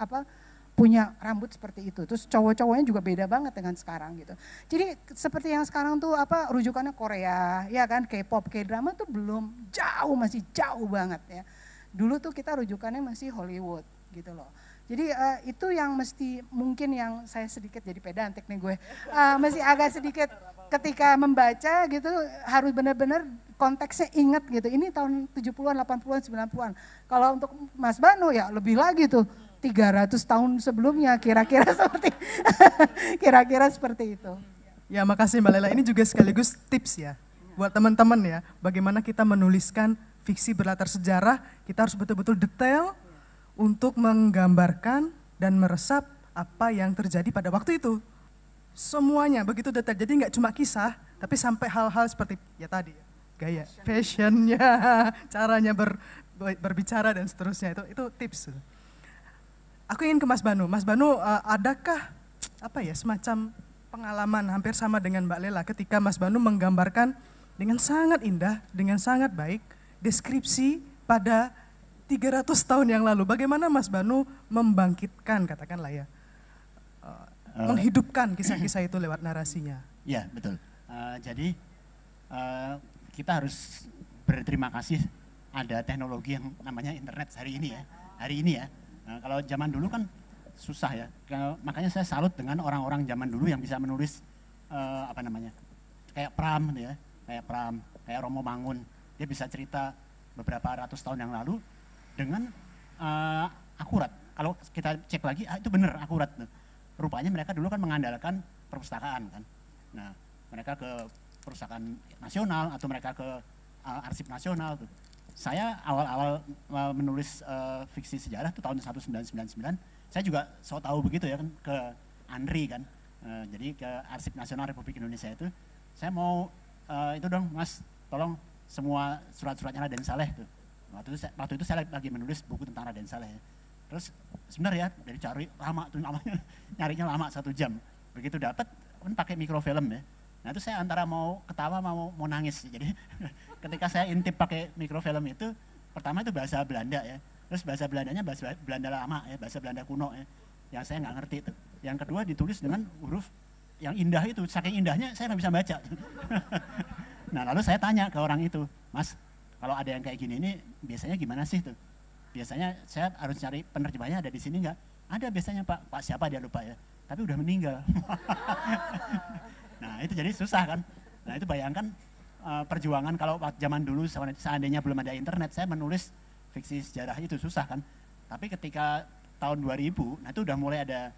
apa punya rambut seperti itu. Terus cowok-cowoknya juga beda banget dengan sekarang gitu. Jadi seperti yang sekarang tuh apa rujukannya Korea, ya kan K-pop, K-drama tuh belum jauh masih jauh banget ya. Dulu tuh kita rujukannya masih Hollywood gitu loh. Jadi uh, itu yang mesti mungkin yang saya sedikit jadi pedantik nih gue. Uh, masih agak sedikit ketika membaca gitu harus benar-benar konteksnya ingat gitu. Ini tahun 70-an, 80-an, 90-an. Kalau untuk Mas Banu ya lebih lagi tuh. 300 tahun sebelumnya kira-kira seperti kira-kira seperti itu. Ya, makasih Mbak Lela. Ini juga sekaligus tips ya buat teman-teman ya, bagaimana kita menuliskan fiksi berlatar sejarah, kita harus betul-betul detail untuk menggambarkan dan meresap apa yang terjadi pada waktu itu. Semuanya begitu detail, jadi nggak cuma kisah, tapi sampai hal-hal seperti ya tadi, gaya, fashionnya, caranya ber, berbicara dan seterusnya itu itu tips. Aku ingin ke Mas Banu. Mas Banu, eh, adakah apa ya semacam pengalaman hampir sama dengan Mbak Lela ketika Mas Banu menggambarkan dengan sangat indah, dengan sangat baik deskripsi pada 300 tahun yang lalu. Bagaimana Mas Banu membangkitkan katakanlah ya, uh, menghidupkan kisah-kisah itu lewat narasinya? Ya betul. Uh, jadi uh, kita harus berterima kasih ada teknologi yang namanya internet hari ini ya. Hari ini ya. Nah, kalau zaman dulu kan susah ya. Makanya saya salut dengan orang-orang zaman dulu yang bisa menulis uh, apa namanya? kayak Pram gitu ya, kayak Pram, kayak Romo Mangun. Dia bisa cerita beberapa ratus tahun yang lalu dengan uh, akurat. Kalau kita cek lagi, ah, itu benar akurat. Nah, rupanya mereka dulu kan mengandalkan perpustakaan kan. Nah, mereka ke perpustakaan nasional atau mereka ke uh, arsip nasional. Tuh. Saya awal-awal uh, menulis uh, fiksi sejarah itu tahun 1999, saya juga so tahu begitu ya kan ke Andri kan. Uh, jadi ke Arsip Nasional Republik Indonesia itu, saya mau uh, itu dong mas, tolong semua surat-suratnya Raden Saleh tuh. Waktu itu, waktu itu saya lagi menulis buku tentang Raden Saleh. Terus sebenarnya ya, dari cari lama tuh namanya, nyarinya lama satu jam. Begitu dapat, kan pakai mikrofilm ya. Nah itu saya antara mau ketawa mau mau nangis. Jadi ketika saya intip pakai mikrofilm itu, pertama itu bahasa Belanda ya. Terus bahasa Belandanya bahasa Belanda lama ya, bahasa Belanda kuno ya. Yang saya nggak ngerti itu. Yang kedua ditulis dengan huruf yang indah itu, saking indahnya saya nggak bisa baca. Nah lalu saya tanya ke orang itu, Mas, kalau ada yang kayak gini ini biasanya gimana sih tuh? Biasanya saya harus cari penerjemahnya ada di sini nggak? Ada biasanya Pak, Pak siapa dia lupa ya? Tapi udah meninggal. nah itu jadi susah kan? Nah itu bayangkan eh, perjuangan kalau zaman dulu seandainya belum ada internet, saya menulis fiksi sejarah itu susah kan? Tapi ketika tahun 2000, nah itu udah mulai ada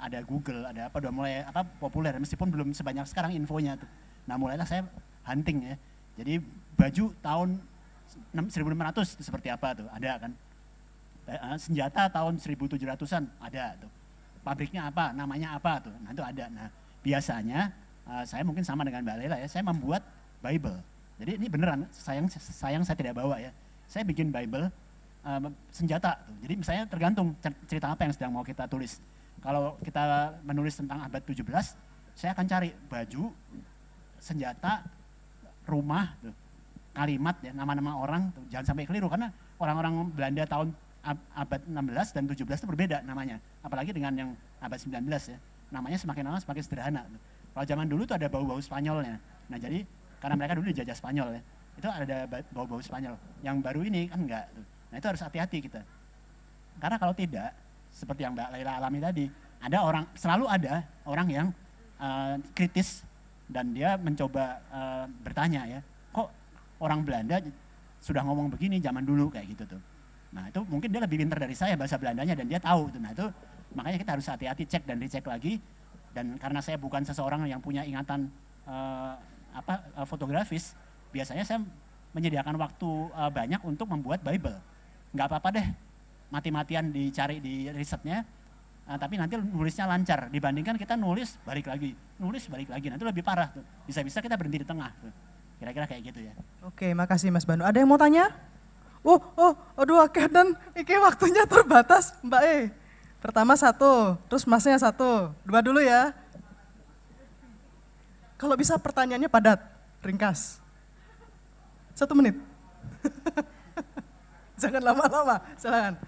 ada Google, ada apa udah mulai apa populer meskipun belum sebanyak sekarang infonya tuh. Nah mulailah saya hunting ya. Jadi baju tahun 1600 itu seperti apa tuh, ada kan. Eh, eh, senjata tahun 1700-an ada tuh. Pabriknya apa, namanya apa tuh, nah itu ada. Nah biasanya eh, saya mungkin sama dengan Mbak Lela ya, saya membuat Bible. Jadi ini beneran, sayang sayang saya tidak bawa ya. Saya bikin Bible senjata. Tuh. Jadi misalnya tergantung cerita apa yang sedang mau kita tulis. Kalau kita menulis tentang abad 17, saya akan cari baju, senjata, rumah, tuh, ya. kalimat, ya, nama-nama orang, jangan sampai keliru karena orang-orang Belanda tahun abad 16 dan 17 itu berbeda namanya, apalagi dengan yang abad 19 ya. Namanya semakin lama semakin sederhana. Kalau zaman dulu tuh ada bau-bau Spanyolnya. Nah jadi karena mereka dulu dijajah Spanyol ya, itu ada bau-bau Spanyol. Yang baru ini kan enggak. Nah itu harus hati-hati kita. Karena kalau tidak, seperti yang Mbak Laila alami tadi, ada orang selalu ada orang yang uh, kritis dan dia mencoba uh, bertanya ya kok orang Belanda sudah ngomong begini zaman dulu kayak gitu tuh nah itu mungkin dia lebih pintar dari saya bahasa Belandanya dan dia tahu tuh nah itu makanya kita harus hati-hati cek dan dicek lagi dan karena saya bukan seseorang yang punya ingatan uh, apa uh, fotografis biasanya saya menyediakan waktu uh, banyak untuk membuat Bible nggak apa-apa deh mati-matian dicari di risetnya Nah, tapi nanti nulisnya lancar dibandingkan kita nulis balik lagi, nulis balik lagi nanti lebih parah tuh. Bisa-bisa kita berhenti di tengah tuh. Kira-kira kayak gitu ya. Oke, makasih Mas Banu. Ada yang mau tanya? Oh, oh, aduh Kaden, ini waktunya terbatas, Mbak E. Pertama satu, terus masnya satu. Dua dulu ya. Kalau bisa pertanyaannya padat, ringkas. Satu menit. Jangan lama-lama, silakan.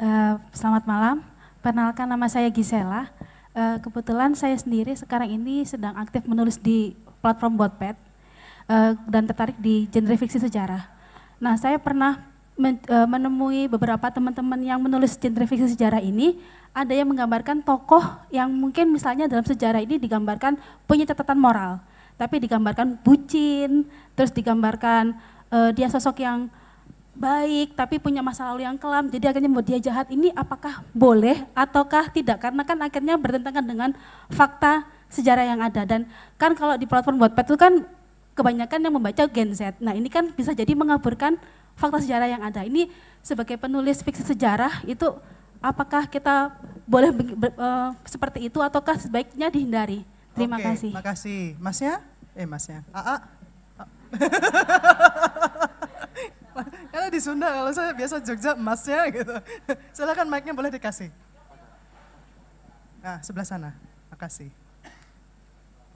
Eh, selamat malam. Perkenalkan nama saya Gisela. Uh, kebetulan saya sendiri sekarang ini sedang aktif menulis di platform Wattpad uh, dan tertarik di genre fiksi sejarah. Nah, saya pernah men uh, menemui beberapa teman-teman yang menulis genre fiksi sejarah ini, ada yang menggambarkan tokoh yang mungkin misalnya dalam sejarah ini digambarkan punya catatan moral, tapi digambarkan bucin, terus digambarkan uh, dia sosok yang baik tapi punya masa lalu yang kelam jadi akhirnya mau dia jahat ini apakah boleh ataukah tidak karena kan akhirnya bertentangan dengan fakta sejarah yang ada dan kan kalau di platform Wattpad itu kan kebanyakan yang membaca Gen Z nah ini kan bisa jadi mengaburkan fakta sejarah yang ada ini sebagai penulis fiksi sejarah itu apakah kita boleh uh, seperti itu ataukah sebaiknya dihindari terima Oke, kasih terima kasih Mas eh Mas Aa Karena di Sunda kalau saya biasa Jogja emasnya gitu. Silakan mic-nya boleh dikasih. Nah, sebelah sana. Makasih.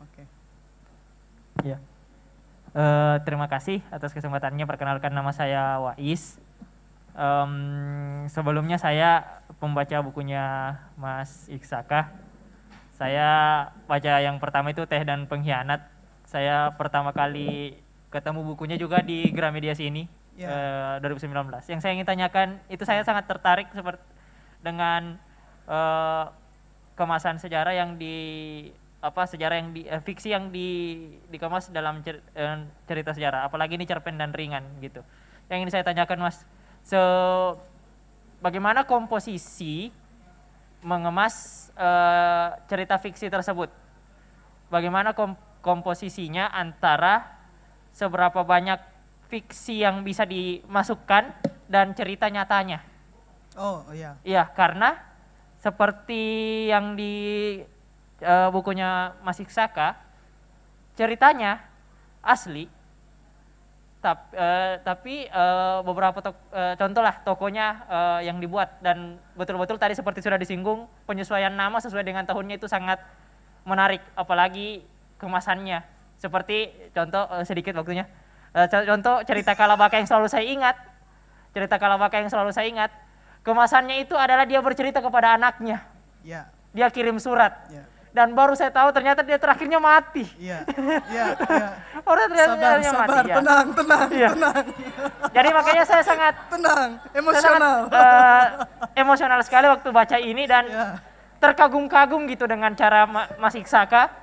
Oke. Okay. Ya. Uh, eh, terima kasih atas kesempatannya. Perkenalkan nama saya Wais. Um, sebelumnya saya pembaca bukunya Mas Iksaka. Saya baca yang pertama itu Teh dan Pengkhianat. Saya pertama kali ketemu bukunya juga di Gramedia sini yeah. uh, 2019. Yang saya ingin tanyakan itu saya sangat tertarik seperti dengan uh, kemasan sejarah yang di apa sejarah yang di eh, fiksi yang di dikemas dalam cer, eh, cerita sejarah apalagi ini cerpen dan ringan gitu yang ingin saya tanyakan mas so bagaimana komposisi mengemas uh, cerita fiksi tersebut bagaimana kom komposisinya antara seberapa banyak fiksi yang bisa dimasukkan dan cerita nyatanya. Oh iya. Iya karena seperti yang di uh, bukunya Mas Iksaka ceritanya asli tap, uh, tapi uh, beberapa to uh, contoh lah tokonya uh, yang dibuat dan betul-betul tadi seperti sudah disinggung penyesuaian nama sesuai dengan tahunnya itu sangat menarik apalagi kemasannya seperti contoh uh, sedikit waktunya Eh, contoh cerita Kalabaka yang selalu saya ingat, cerita Kalabaka yang selalu saya ingat, kemasannya itu adalah dia bercerita kepada anaknya. ya. Dia kirim surat. ya. Dan baru saya tahu ternyata dia terakhirnya mati. ya. Ya. Ya. Orang ternyata sabar, sabar, mati. Sabar, ya. tenang, tenang, ya. tenang. Jadi makanya saya sangat tenang, emosional. Sangat, uh, eh, emosional sekali waktu baca ini dan ya. terkagum-kagum gitu dengan cara Mas Iksaka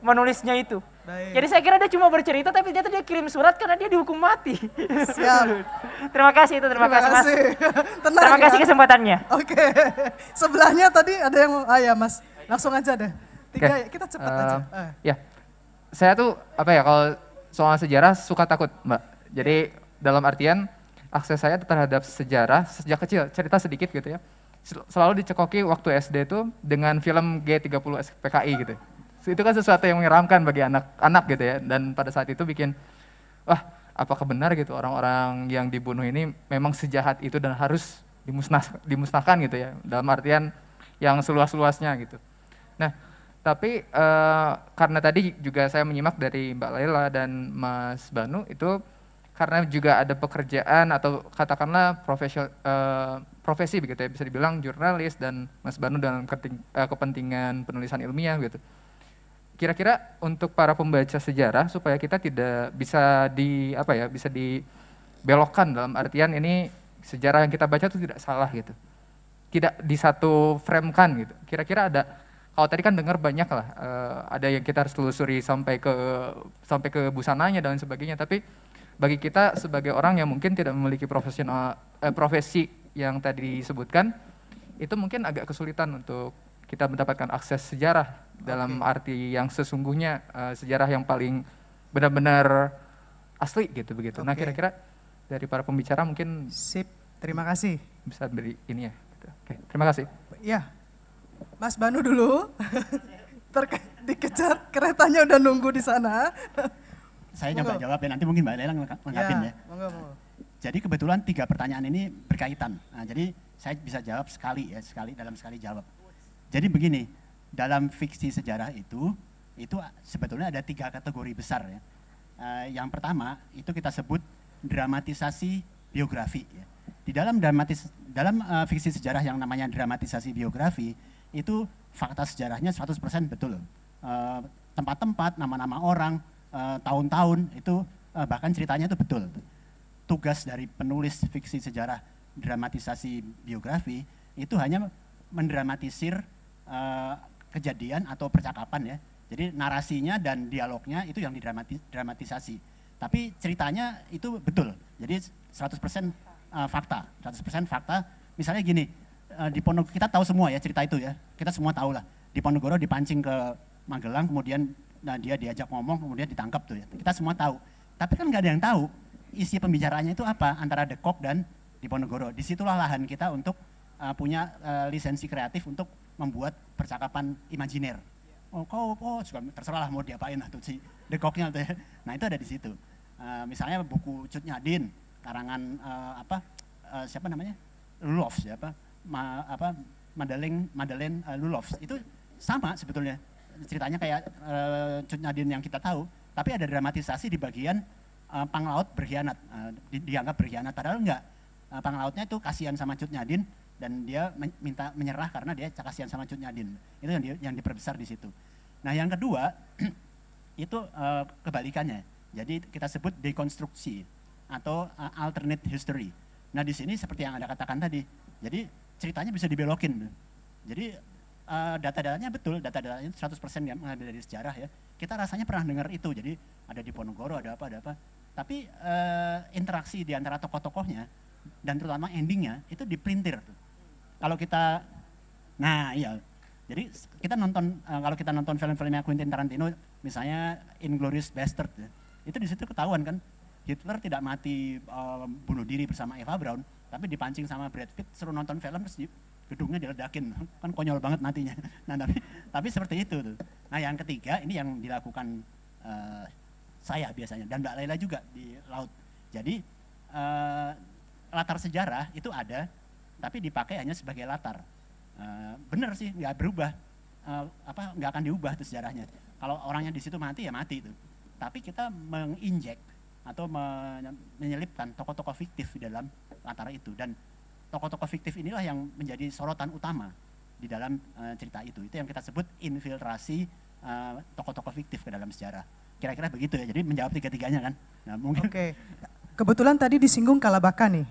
menulisnya itu. Baik. Jadi saya kira dia cuma bercerita tapi dia dia kirim surat karena dia dihukum mati. Siap. terima kasih itu terima, terima kasih, Tenang, terima ya. kasih kesempatannya. Oke. Okay. Sebelahnya tadi ada yang ah ya Mas. Langsung aja deh. Tiga okay. Ya, kita cepat uh, aja. Uh. Ya. Saya tuh apa ya kalau soal sejarah suka takut, Mbak. Jadi dalam artian akses saya terhadap sejarah sejak kecil, cerita sedikit gitu ya. Selalu dicekoki waktu SD itu dengan film G30 PKI gitu itu kan sesuatu yang menyeramkan bagi anak-anak gitu ya dan pada saat itu bikin wah apa benar gitu orang-orang yang dibunuh ini memang sejahat itu dan harus dimusnah dimusnahkan gitu ya dalam artian yang seluas-luasnya gitu nah tapi eh, karena tadi juga saya menyimak dari Mbak Laila dan Mas Banu itu karena juga ada pekerjaan atau katakanlah profesi, eh, profesi begitu ya bisa dibilang jurnalis dan Mas Banu dalam eh, kepentingan penulisan ilmiah gitu kira-kira untuk para pembaca sejarah supaya kita tidak bisa di apa ya bisa dibelokkan dalam artian ini sejarah yang kita baca itu tidak salah gitu tidak di satu frame kan gitu kira-kira ada kalau tadi kan dengar banyak lah uh, ada yang kita harus telusuri sampai ke sampai ke busananya dan sebagainya tapi bagi kita sebagai orang yang mungkin tidak memiliki profesional eh, profesi yang tadi disebutkan itu mungkin agak kesulitan untuk kita mendapatkan akses sejarah dalam okay. arti yang sesungguhnya uh, sejarah yang paling benar-benar asli gitu begitu. Okay. Nah kira-kira dari para pembicara mungkin sip. Terima kasih. Bisa beri ini ya. Gitu. Oke, okay. terima kasih. Ya, Mas Banu dulu. Terkait dikejar keretanya udah nunggu di sana. Saya coba jawab ya nanti mungkin Mbak Lelang iya, lengkapin ya. ya. Monggo, monggo. Jadi kebetulan tiga pertanyaan ini berkaitan. Nah, jadi saya bisa jawab sekali ya, sekali dalam sekali jawab. Jadi begini, dalam fiksi sejarah itu, itu sebetulnya ada tiga kategori besar ya. Eh, yang pertama itu kita sebut dramatisasi biografi. Ya. Di dalam dramatis dalam eh, fiksi sejarah yang namanya dramatisasi biografi itu fakta sejarahnya 100% betul. Eh, tempat-tempat, nama-nama orang, tahun-tahun itu bahkan ceritanya itu betul. Tugas dari penulis fiksi sejarah dramatisasi biografi itu hanya mendramatisir Eh, kejadian atau percakapan ya. Jadi narasinya dan dialognya itu yang didramatisasi. Tapi ceritanya itu betul. Jadi 100% uh, eh, fakta. 100% fakta. Misalnya gini, uh, di Pondok kita tahu semua ya cerita itu ya. Kita semua tahu lah. Di Ponegoro dipancing ke Magelang kemudian nah dia diajak ngomong kemudian ditangkap tuh ya. Kita semua tahu. Tapi kan nggak ada yang tahu isi pembicaraannya itu apa antara Dekok dan Diponegoro. Disitulah lahan kita untuk uh, punya uh, lisensi kreatif untuk membuat percakapan imajiner. Oh, kau, oh, juga terserahlah mau diapain lah tuh si dekoknya tuh Nah, itu ada di situ. Uh, misalnya buku Cut Nyadin, karangan uh, apa, uh, siapa namanya? Lulofs siapa? Ma, apa, Madeleine, Madeleine uh, Itu sama sebetulnya. Ceritanya kayak uh, Cut Nyadin yang kita tahu, tapi ada dramatisasi di bagian uh, panglaut berkhianat, uh, di, dianggap berkhianat, padahal enggak. Uh, panglautnya itu kasihan sama Cut Nyadin, dan dia minta menyerah karena dia kasihan sama Cut Nyadin. Itu yang di, yang diperbesar di situ. Nah, yang kedua itu uh, kebalikannya. Jadi kita sebut dekonstruksi atau uh, alternate history. Nah, di sini seperti yang Anda katakan tadi. Jadi ceritanya bisa dibelokin. Jadi uh, data-datanya betul, data-datanya 100% yang mengambil dari sejarah ya. Kita rasanya pernah dengar itu. Jadi ada di Ponegoro, ada apa, ada apa. Tapi uh, interaksi di antara tokoh-tokohnya dan terutama endingnya itu diprintir tuh. Kalau kita nah iya jadi kita nonton eh, kalau kita nonton film-filmnya Quentin Tarantino misalnya Inglorious Bastard ya, itu di situ ketahuan kan Hitler tidak mati um, bunuh diri bersama Eva Braun tapi dipancing sama Brad Pitt seru nonton film terus di, gedungnya diledakin kan konyol banget matinya nah tapi, tapi seperti itu tuh nah yang ketiga ini yang dilakukan uh, saya biasanya dan Mbak Laila juga di laut jadi uh, latar sejarah itu ada, tapi dipakai hanya sebagai latar. Uh, eh, bener sih, nggak berubah, uh, apa nggak akan diubah itu sejarahnya. Kalau orangnya di situ mati ya mati itu. Tapi kita menginjek atau menyelipkan tokoh-tokoh fiktif di dalam latar itu dan tokoh-tokoh fiktif inilah yang menjadi sorotan utama di dalam eh, cerita itu. Itu yang kita sebut infiltrasi tokoh-tokoh fiktif ke dalam sejarah. Kira-kira begitu ya. Jadi menjawab tiga-tiganya kan. Nah, mungkin Oke. Kebetulan tadi disinggung Kalabaka nih.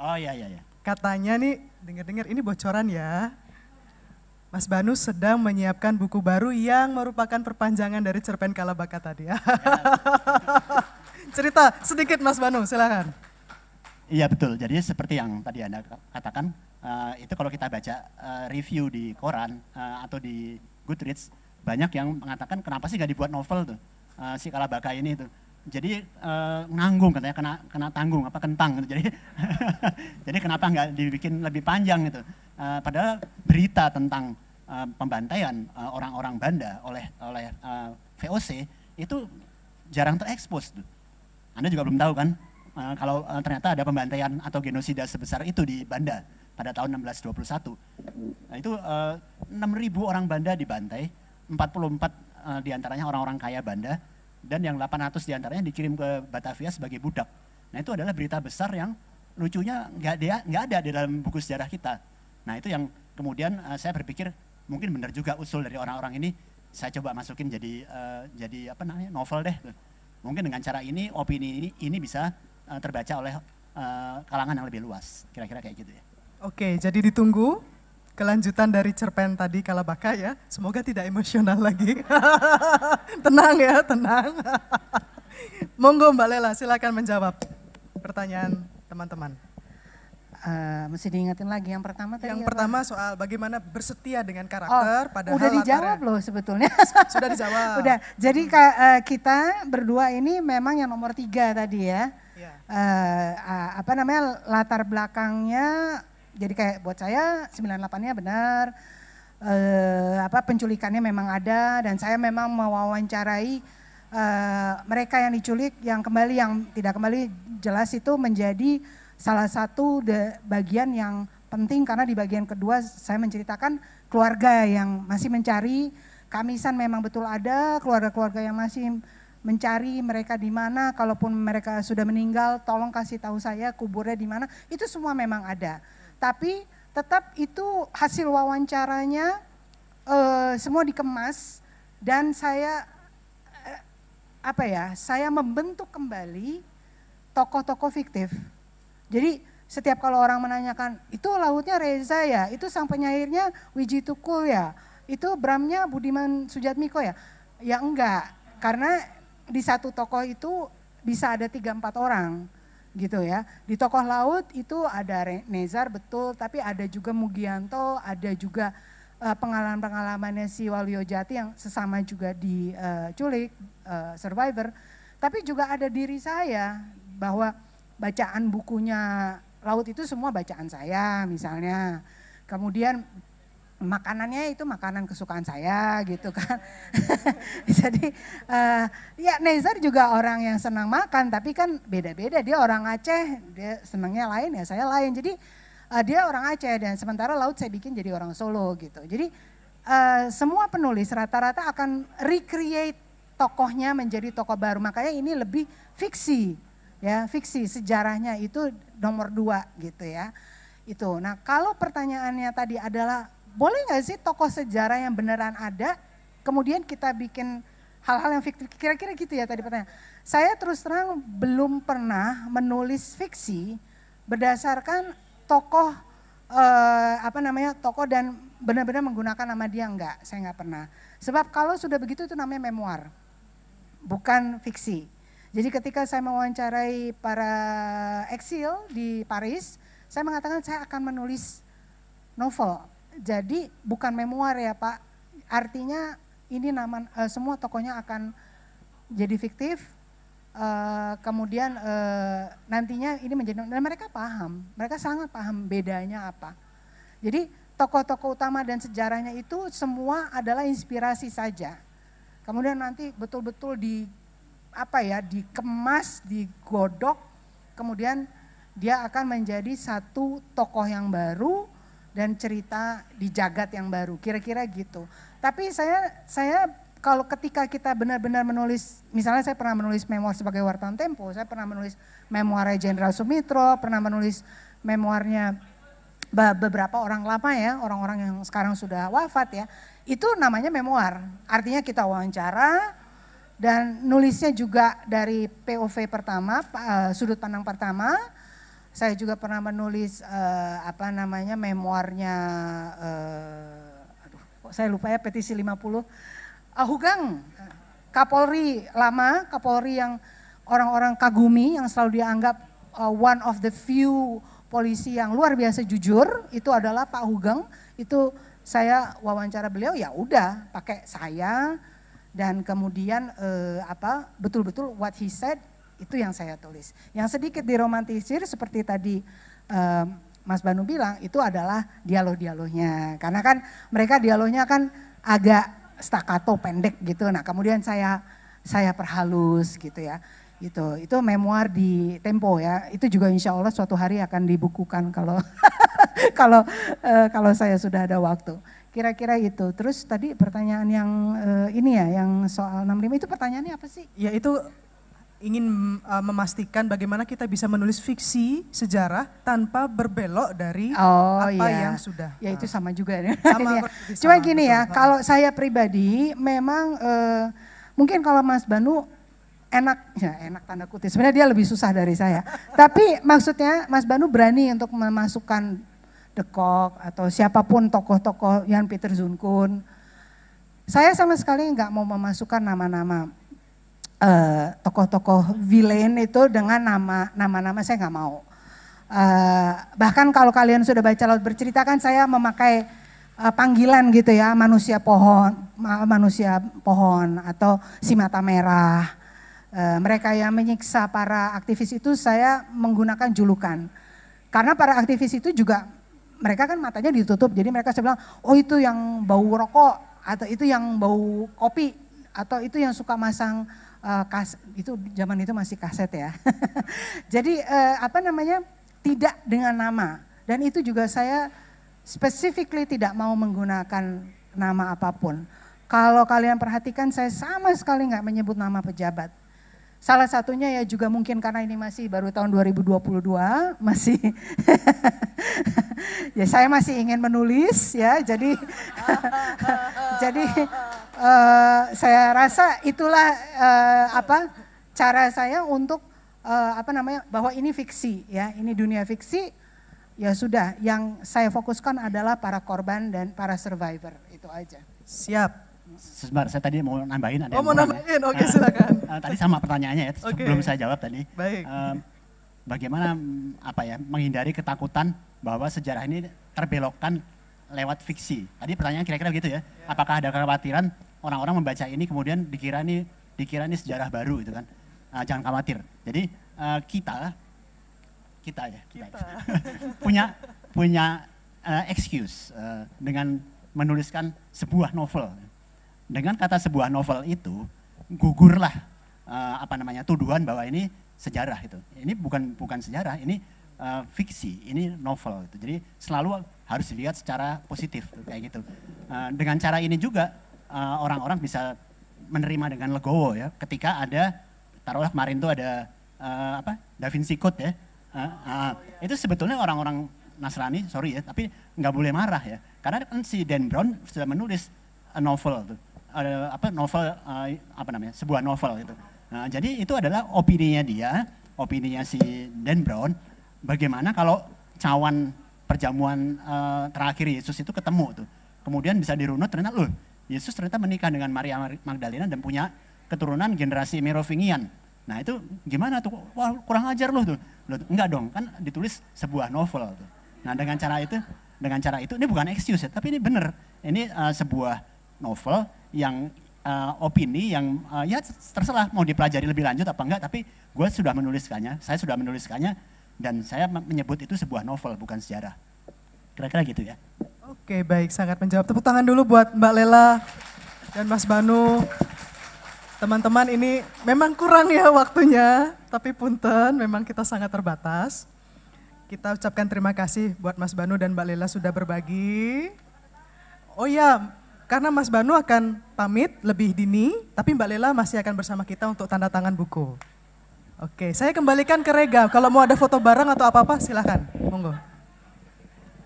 Oh iya, iya iya Katanya nih dengar-dengar ini bocoran ya. Mas Banu sedang menyiapkan buku baru yang merupakan perpanjangan dari cerpen Kalabaka tadi. Ya. Cerita sedikit Mas Banu, silakan. Iya betul. Jadi seperti yang tadi Anda katakan, uh, itu kalau kita baca uh, review di koran uh, atau di Goodreads, banyak yang mengatakan kenapa sih nggak dibuat novel tuh uh, si Kalabaka ini tuh jadi uh, nanggung katanya kena kena tanggung apa kentang gitu. jadi jadi kenapa nggak dibikin lebih panjang gitu eh, padahal berita tentang eh, pembantaian eh, orang-orang Banda oleh oleh eh, VOC itu jarang terekspos tuh anda juga belum tahu kan eh, kalau uh, ternyata ada pembantaian atau genosida sebesar itu di Banda pada tahun 1621 nah, itu eh, 6.000 orang Banda dibantai 44 eh, diantaranya orang-orang kaya Banda dan yang 800 diantaranya dikirim ke Batavia sebagai budak. Nah itu adalah berita besar yang lucunya nggak ada nggak ada di dalam buku sejarah kita. Nah itu yang kemudian uh, saya berpikir mungkin benar juga usul dari orang-orang ini saya coba masukin jadi uh, jadi apa namanya novel deh. Mungkin dengan cara ini opini ini ini bisa uh, terbaca oleh uh, kalangan yang lebih luas. Kira-kira kayak gitu ya. Oke, jadi ditunggu kelanjutan dari cerpen tadi Kalabaka ya. Semoga tidak emosional lagi. tenang ya, tenang. Monggo Mbak Lela, silakan menjawab pertanyaan teman-teman. Uh, mesti diingetin lagi yang pertama tadi. Yang apa? Ya, pertama soal bagaimana bersetia dengan oh, karakter oh, padahal udah dijawab loh sebetulnya. Sudah dijawab. udah. Jadi uh, kita berdua ini memang yang nomor tiga tadi ya. Yeah. Iya. uh, apa namanya latar belakangnya jadi kayak buat saya 98-nya benar, eh, apa penculikannya memang ada dan saya memang mewawancarai eh, mereka yang diculik, yang kembali, yang tidak kembali jelas itu menjadi salah satu bagian yang penting karena di bagian kedua saya menceritakan keluarga yang masih mencari kamisan memang betul ada keluarga-keluarga yang masih mencari mereka di mana, kalaupun mereka sudah meninggal, tolong kasih tahu saya kuburnya di mana. Itu semua memang ada. Tapi tetap itu hasil wawancaranya uh, semua dikemas dan saya uh, apa ya? Saya membentuk kembali tokoh-tokoh fiktif. Jadi setiap kalau orang menanyakan itu lautnya Reza ya, itu sang penyairnya Wiji Tukul ya, itu Bramnya Budiman Sujatmiko ya, ya enggak karena di satu tokoh itu bisa ada tiga empat orang gitu ya. Di Tokoh Laut itu ada Nezar betul, tapi ada juga Mugianto, ada juga eh, pengalaman-pengalamannya si Waluyo Jati yang sesama juga diculik, uh, uh, survivor. Tapi juga ada diri saya bahwa bacaan bukunya Laut itu semua bacaan saya misalnya. Kemudian makanannya itu makanan kesukaan saya gitu kan. Jadi uh, ya Nezar juga orang yang senang makan tapi kan beda-beda dia orang Aceh dia senangnya lain ya saya lain. Jadi uh, dia orang Aceh dan sementara laut saya bikin jadi orang Solo gitu. Jadi uh, semua penulis rata-rata akan recreate tokohnya menjadi tokoh baru makanya ini lebih fiksi ya fiksi sejarahnya itu nomor dua gitu ya itu. Nah kalau pertanyaannya tadi adalah boleh nggak sih tokoh sejarah yang beneran ada, kemudian kita bikin hal-hal yang fiktif, kira-kira gitu ya tadi pertanyaan. Saya terus terang belum pernah menulis fiksi berdasarkan tokoh eh, apa namanya tokoh dan benar-benar menggunakan nama dia enggak, saya enggak pernah. Sebab kalau sudah begitu itu namanya memoir, bukan fiksi. Jadi ketika saya mewawancarai para eksil di Paris, saya mengatakan saya akan menulis novel jadi bukan memoir ya Pak. Artinya ini nama uh, eh, semua tokohnya akan jadi fiktif. Uh, kemudian uh, nantinya ini menjadi dan mereka paham, mereka sangat paham bedanya apa. Jadi tokoh-tokoh utama dan sejarahnya itu semua adalah inspirasi saja. Kemudian nanti betul-betul di apa ya dikemas, digodok, kemudian dia akan menjadi satu tokoh yang baru dan cerita di jagat yang baru. Kira-kira gitu. Tapi saya saya kalau ketika kita benar-benar menulis, misalnya saya pernah menulis memoir sebagai wartawan Tempo, saya pernah menulis memoirnya Jenderal Sumitro, pernah menulis memoirnya beberapa orang lama ya, orang-orang yang sekarang sudah wafat ya. Itu namanya memoir. Artinya kita wawancara dan nulisnya juga dari POV pertama, eh, sudut pandang pertama, saya juga pernah menulis eh, apa namanya memoirnya eh, aduh kok saya lupa ya petisi 50 Ahugang Kapolri lama, Kapolri yang orang-orang kagumi yang selalu dianggap uh, one of the few polisi yang luar biasa jujur itu adalah Pak Hugeng. Itu saya wawancara beliau ya udah pakai saya dan kemudian eh, apa betul-betul what he said itu yang saya tulis. Yang sedikit diromantisir seperti tadi um, Mas Banu bilang itu adalah dialog-dialognya. Karena kan mereka dialognya kan agak stakato pendek gitu. Nah, kemudian saya saya perhalus gitu ya. Gitu. Itu memoir di Tempo ya. Itu juga insya Allah suatu hari akan dibukukan kalau kalau eh, kalau saya sudah ada waktu. Kira-kira itu. Terus tadi pertanyaan yang eh, ini ya, yang soal 65 itu pertanyaannya apa sih? Ya itu ingin uh, memastikan bagaimana kita bisa menulis fiksi sejarah tanpa berbelok dari oh, apa iya. yang sudah. Ya itu ah. sama juga ya. Sama, Cuma gini ya, sama. kalau saya pribadi memang uh, mungkin kalau Mas Banu enak ya enak tanda kutip. Sebenarnya dia lebih susah dari saya. Tapi maksudnya Mas Banu berani untuk memasukkan The Dekok atau siapapun tokoh-tokoh yang Peter Zunkun. Saya sama sekali nggak mau memasukkan nama-nama tokoh eh, tokoh-tokoh villain itu dengan nama nama-nama saya nggak mau. Uh, bahkan kalau kalian sudah baca laut bercerita kan saya memakai uh, panggilan gitu ya manusia pohon manusia pohon atau si mata merah uh, mereka yang menyiksa para aktivis itu saya menggunakan julukan karena para aktivis itu juga mereka kan matanya ditutup jadi mereka sebelah. oh itu yang bau rokok atau itu yang bau kopi atau itu yang suka masang uh, kas itu zaman itu masih kaset ya. Jadi uh, apa namanya? tidak dengan nama dan itu juga saya specifically tidak mau menggunakan nama apapun. Kalau kalian perhatikan saya sama sekali nggak menyebut nama pejabat. Salah satunya ya juga mungkin karena ini masih baru tahun 2022, masih ya saya masih ingin menulis ya, jadi jadi uh, saya rasa itulah uh, apa cara saya untuk uh, apa namanya bahwa ini fiksi ya, ini dunia fiksi ya sudah yang saya fokuskan adalah para korban dan para survivor itu aja. Siap. Sebentar, saya tadi mau nambahin ada Oh, mau ya? nambahin. Oke, okay, ah, silakan. Uh, tadi sama pertanyaannya ya, okay. sebelum saya jawab tadi. Baik. Uh, bagaimana apa ya, menghindari ketakutan bahwa sejarah ini terbelokkan lewat fiksi. Tadi pertanyaan kira-kira begitu ya. Yeah. Apakah ada kekhawatiran orang-orang membaca ini kemudian dikira ini dikira ini sejarah baru itu kan? Uh, jangan khawatir. Jadi uh, kita kita ya, kita, kita. punya punya uh, excuse uh, dengan menuliskan sebuah novel dengan kata sebuah novel itu gugurlah uh, apa namanya tuduhan bahwa ini sejarah itu. Ini bukan bukan sejarah, ini uh, fiksi, ini novel itu Jadi selalu harus dilihat secara positif kayak gitu. Uh, dengan cara ini juga orang-orang uh, bisa menerima dengan legowo ya. Ketika ada taruhlah kemarin tuh ada uh, apa? Da Vinci Code ya. Uh, uh, itu sebetulnya orang-orang Nasrani, sorry ya, tapi nggak boleh marah ya. Karena kan si Dan Brown sudah menulis novel tuh uh, apa novel eh, apa namanya sebuah novel gitu. Nah, jadi itu adalah opininya dia, opininya si Dan Brown. Bagaimana kalau cawan perjamuan uh, terakhir Yesus itu ketemu tuh. Kemudian bisa dirunut ternyata loh Yesus ternyata menikah dengan Maria Magdalena dan punya keturunan generasi Merovingian. Nah itu gimana tuh? Wah kurang ajar loh tuh. Loh, enggak dong, kan ditulis sebuah novel tuh. Nah dengan cara itu, dengan cara itu, ini bukan excuse ya, tapi ini benar. Ini uh, sebuah novel yang uh, opini yang uh, ya terserah mau dipelajari lebih lanjut apa enggak tapi gue sudah menuliskannya saya sudah menuliskannya dan saya menyebut itu sebuah novel bukan sejarah kira-kira gitu ya oke baik sangat menjawab tepuk tangan dulu buat mbak Lela dan Mas Banu teman-teman ini memang kurang ya waktunya tapi punten memang kita sangat terbatas kita ucapkan terima kasih buat Mas Banu dan Mbak Lela sudah berbagi. Oh ya, karena Mas Banu akan pamit lebih dini, tapi Mbak Lela masih akan bersama kita untuk tanda tangan buku. Oke, saya kembalikan ke Rega. Kalau mau ada foto bareng atau apa-apa, silahkan. Monggo.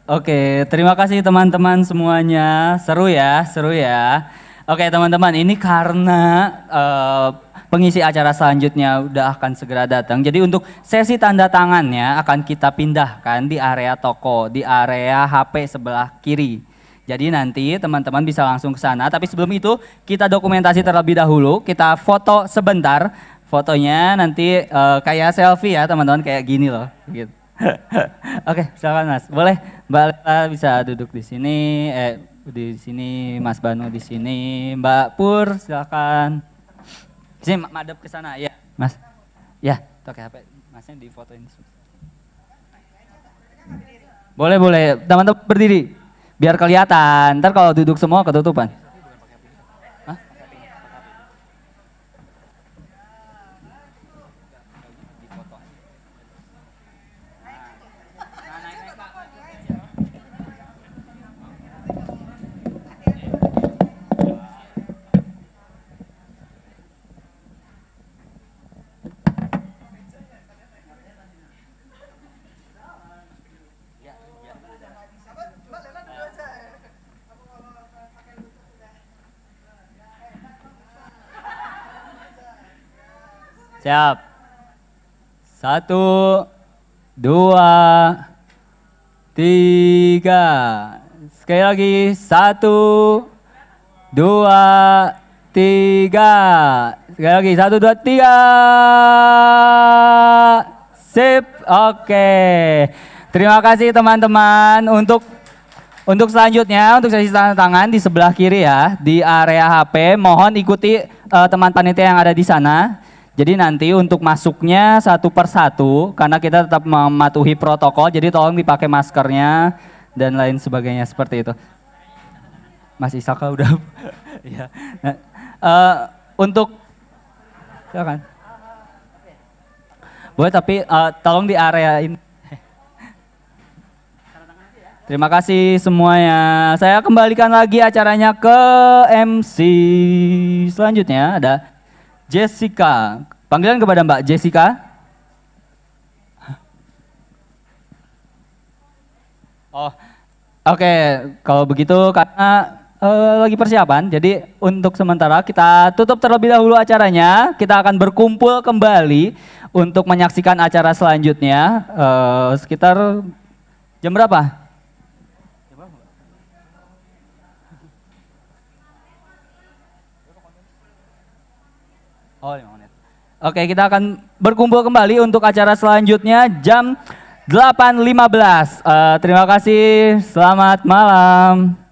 Oke, terima kasih teman-teman semuanya. Seru ya, seru ya. Oke teman-teman, ini karena uh, pengisi acara selanjutnya udah akan segera datang. Jadi untuk sesi tanda tangannya akan kita pindahkan di area toko, di area HP sebelah kiri. Jadi nanti teman-teman bisa langsung ke sana. Tapi sebelum itu kita dokumentasi terlebih dahulu. Kita foto sebentar. Fotonya nanti uh, kayak selfie ya teman-teman kayak gini loh. Gitu. Oke, okay, silakan Mas. Boleh Mbak Lela bisa duduk di sini. Eh di sini Mas Banu di sini. Mbak Pur silakan. Sini madep ke sana ya, Mas. Ya, pakai HP. Masnya ini. Boleh boleh. Teman-teman berdiri. Biar kelihatan. Ntar kalau duduk semua ketutupan. Siap. Satu, dua, tiga. Sekali lagi, satu, dua, tiga. Sekali lagi, satu, dua, tiga. Sip, oke. Terima kasih teman-teman untuk untuk selanjutnya, untuk sesi tanda tangan di sebelah kiri ya, di area HP, mohon ikuti uh, teman panitia yang ada di sana. Jadi nanti untuk masuknya satu persatu karena kita tetap mematuhi protokol jadi tolong dipakai maskernya dan lain sebagainya seperti itu. Mas Isaka udah ya. Nah, uh, untuk silakan. Boleh tapi uh, tolong di area ini. Terima kasih semuanya. Saya kembalikan lagi acaranya ke MC. Selanjutnya ada Jessica. Panggilan kepada Mbak Jessica. Oh, oke. Okay. Kalau begitu karena uh, lagi persiapan, jadi untuk sementara kita tutup terlebih dahulu acaranya. Kita akan berkumpul kembali untuk menyaksikan acara selanjutnya uh, sekitar jam berapa? Oh, 5 menit. Oke, kita akan berkumpul kembali untuk acara selanjutnya jam 8.15. Uh, eh, terima kasih, selamat malam.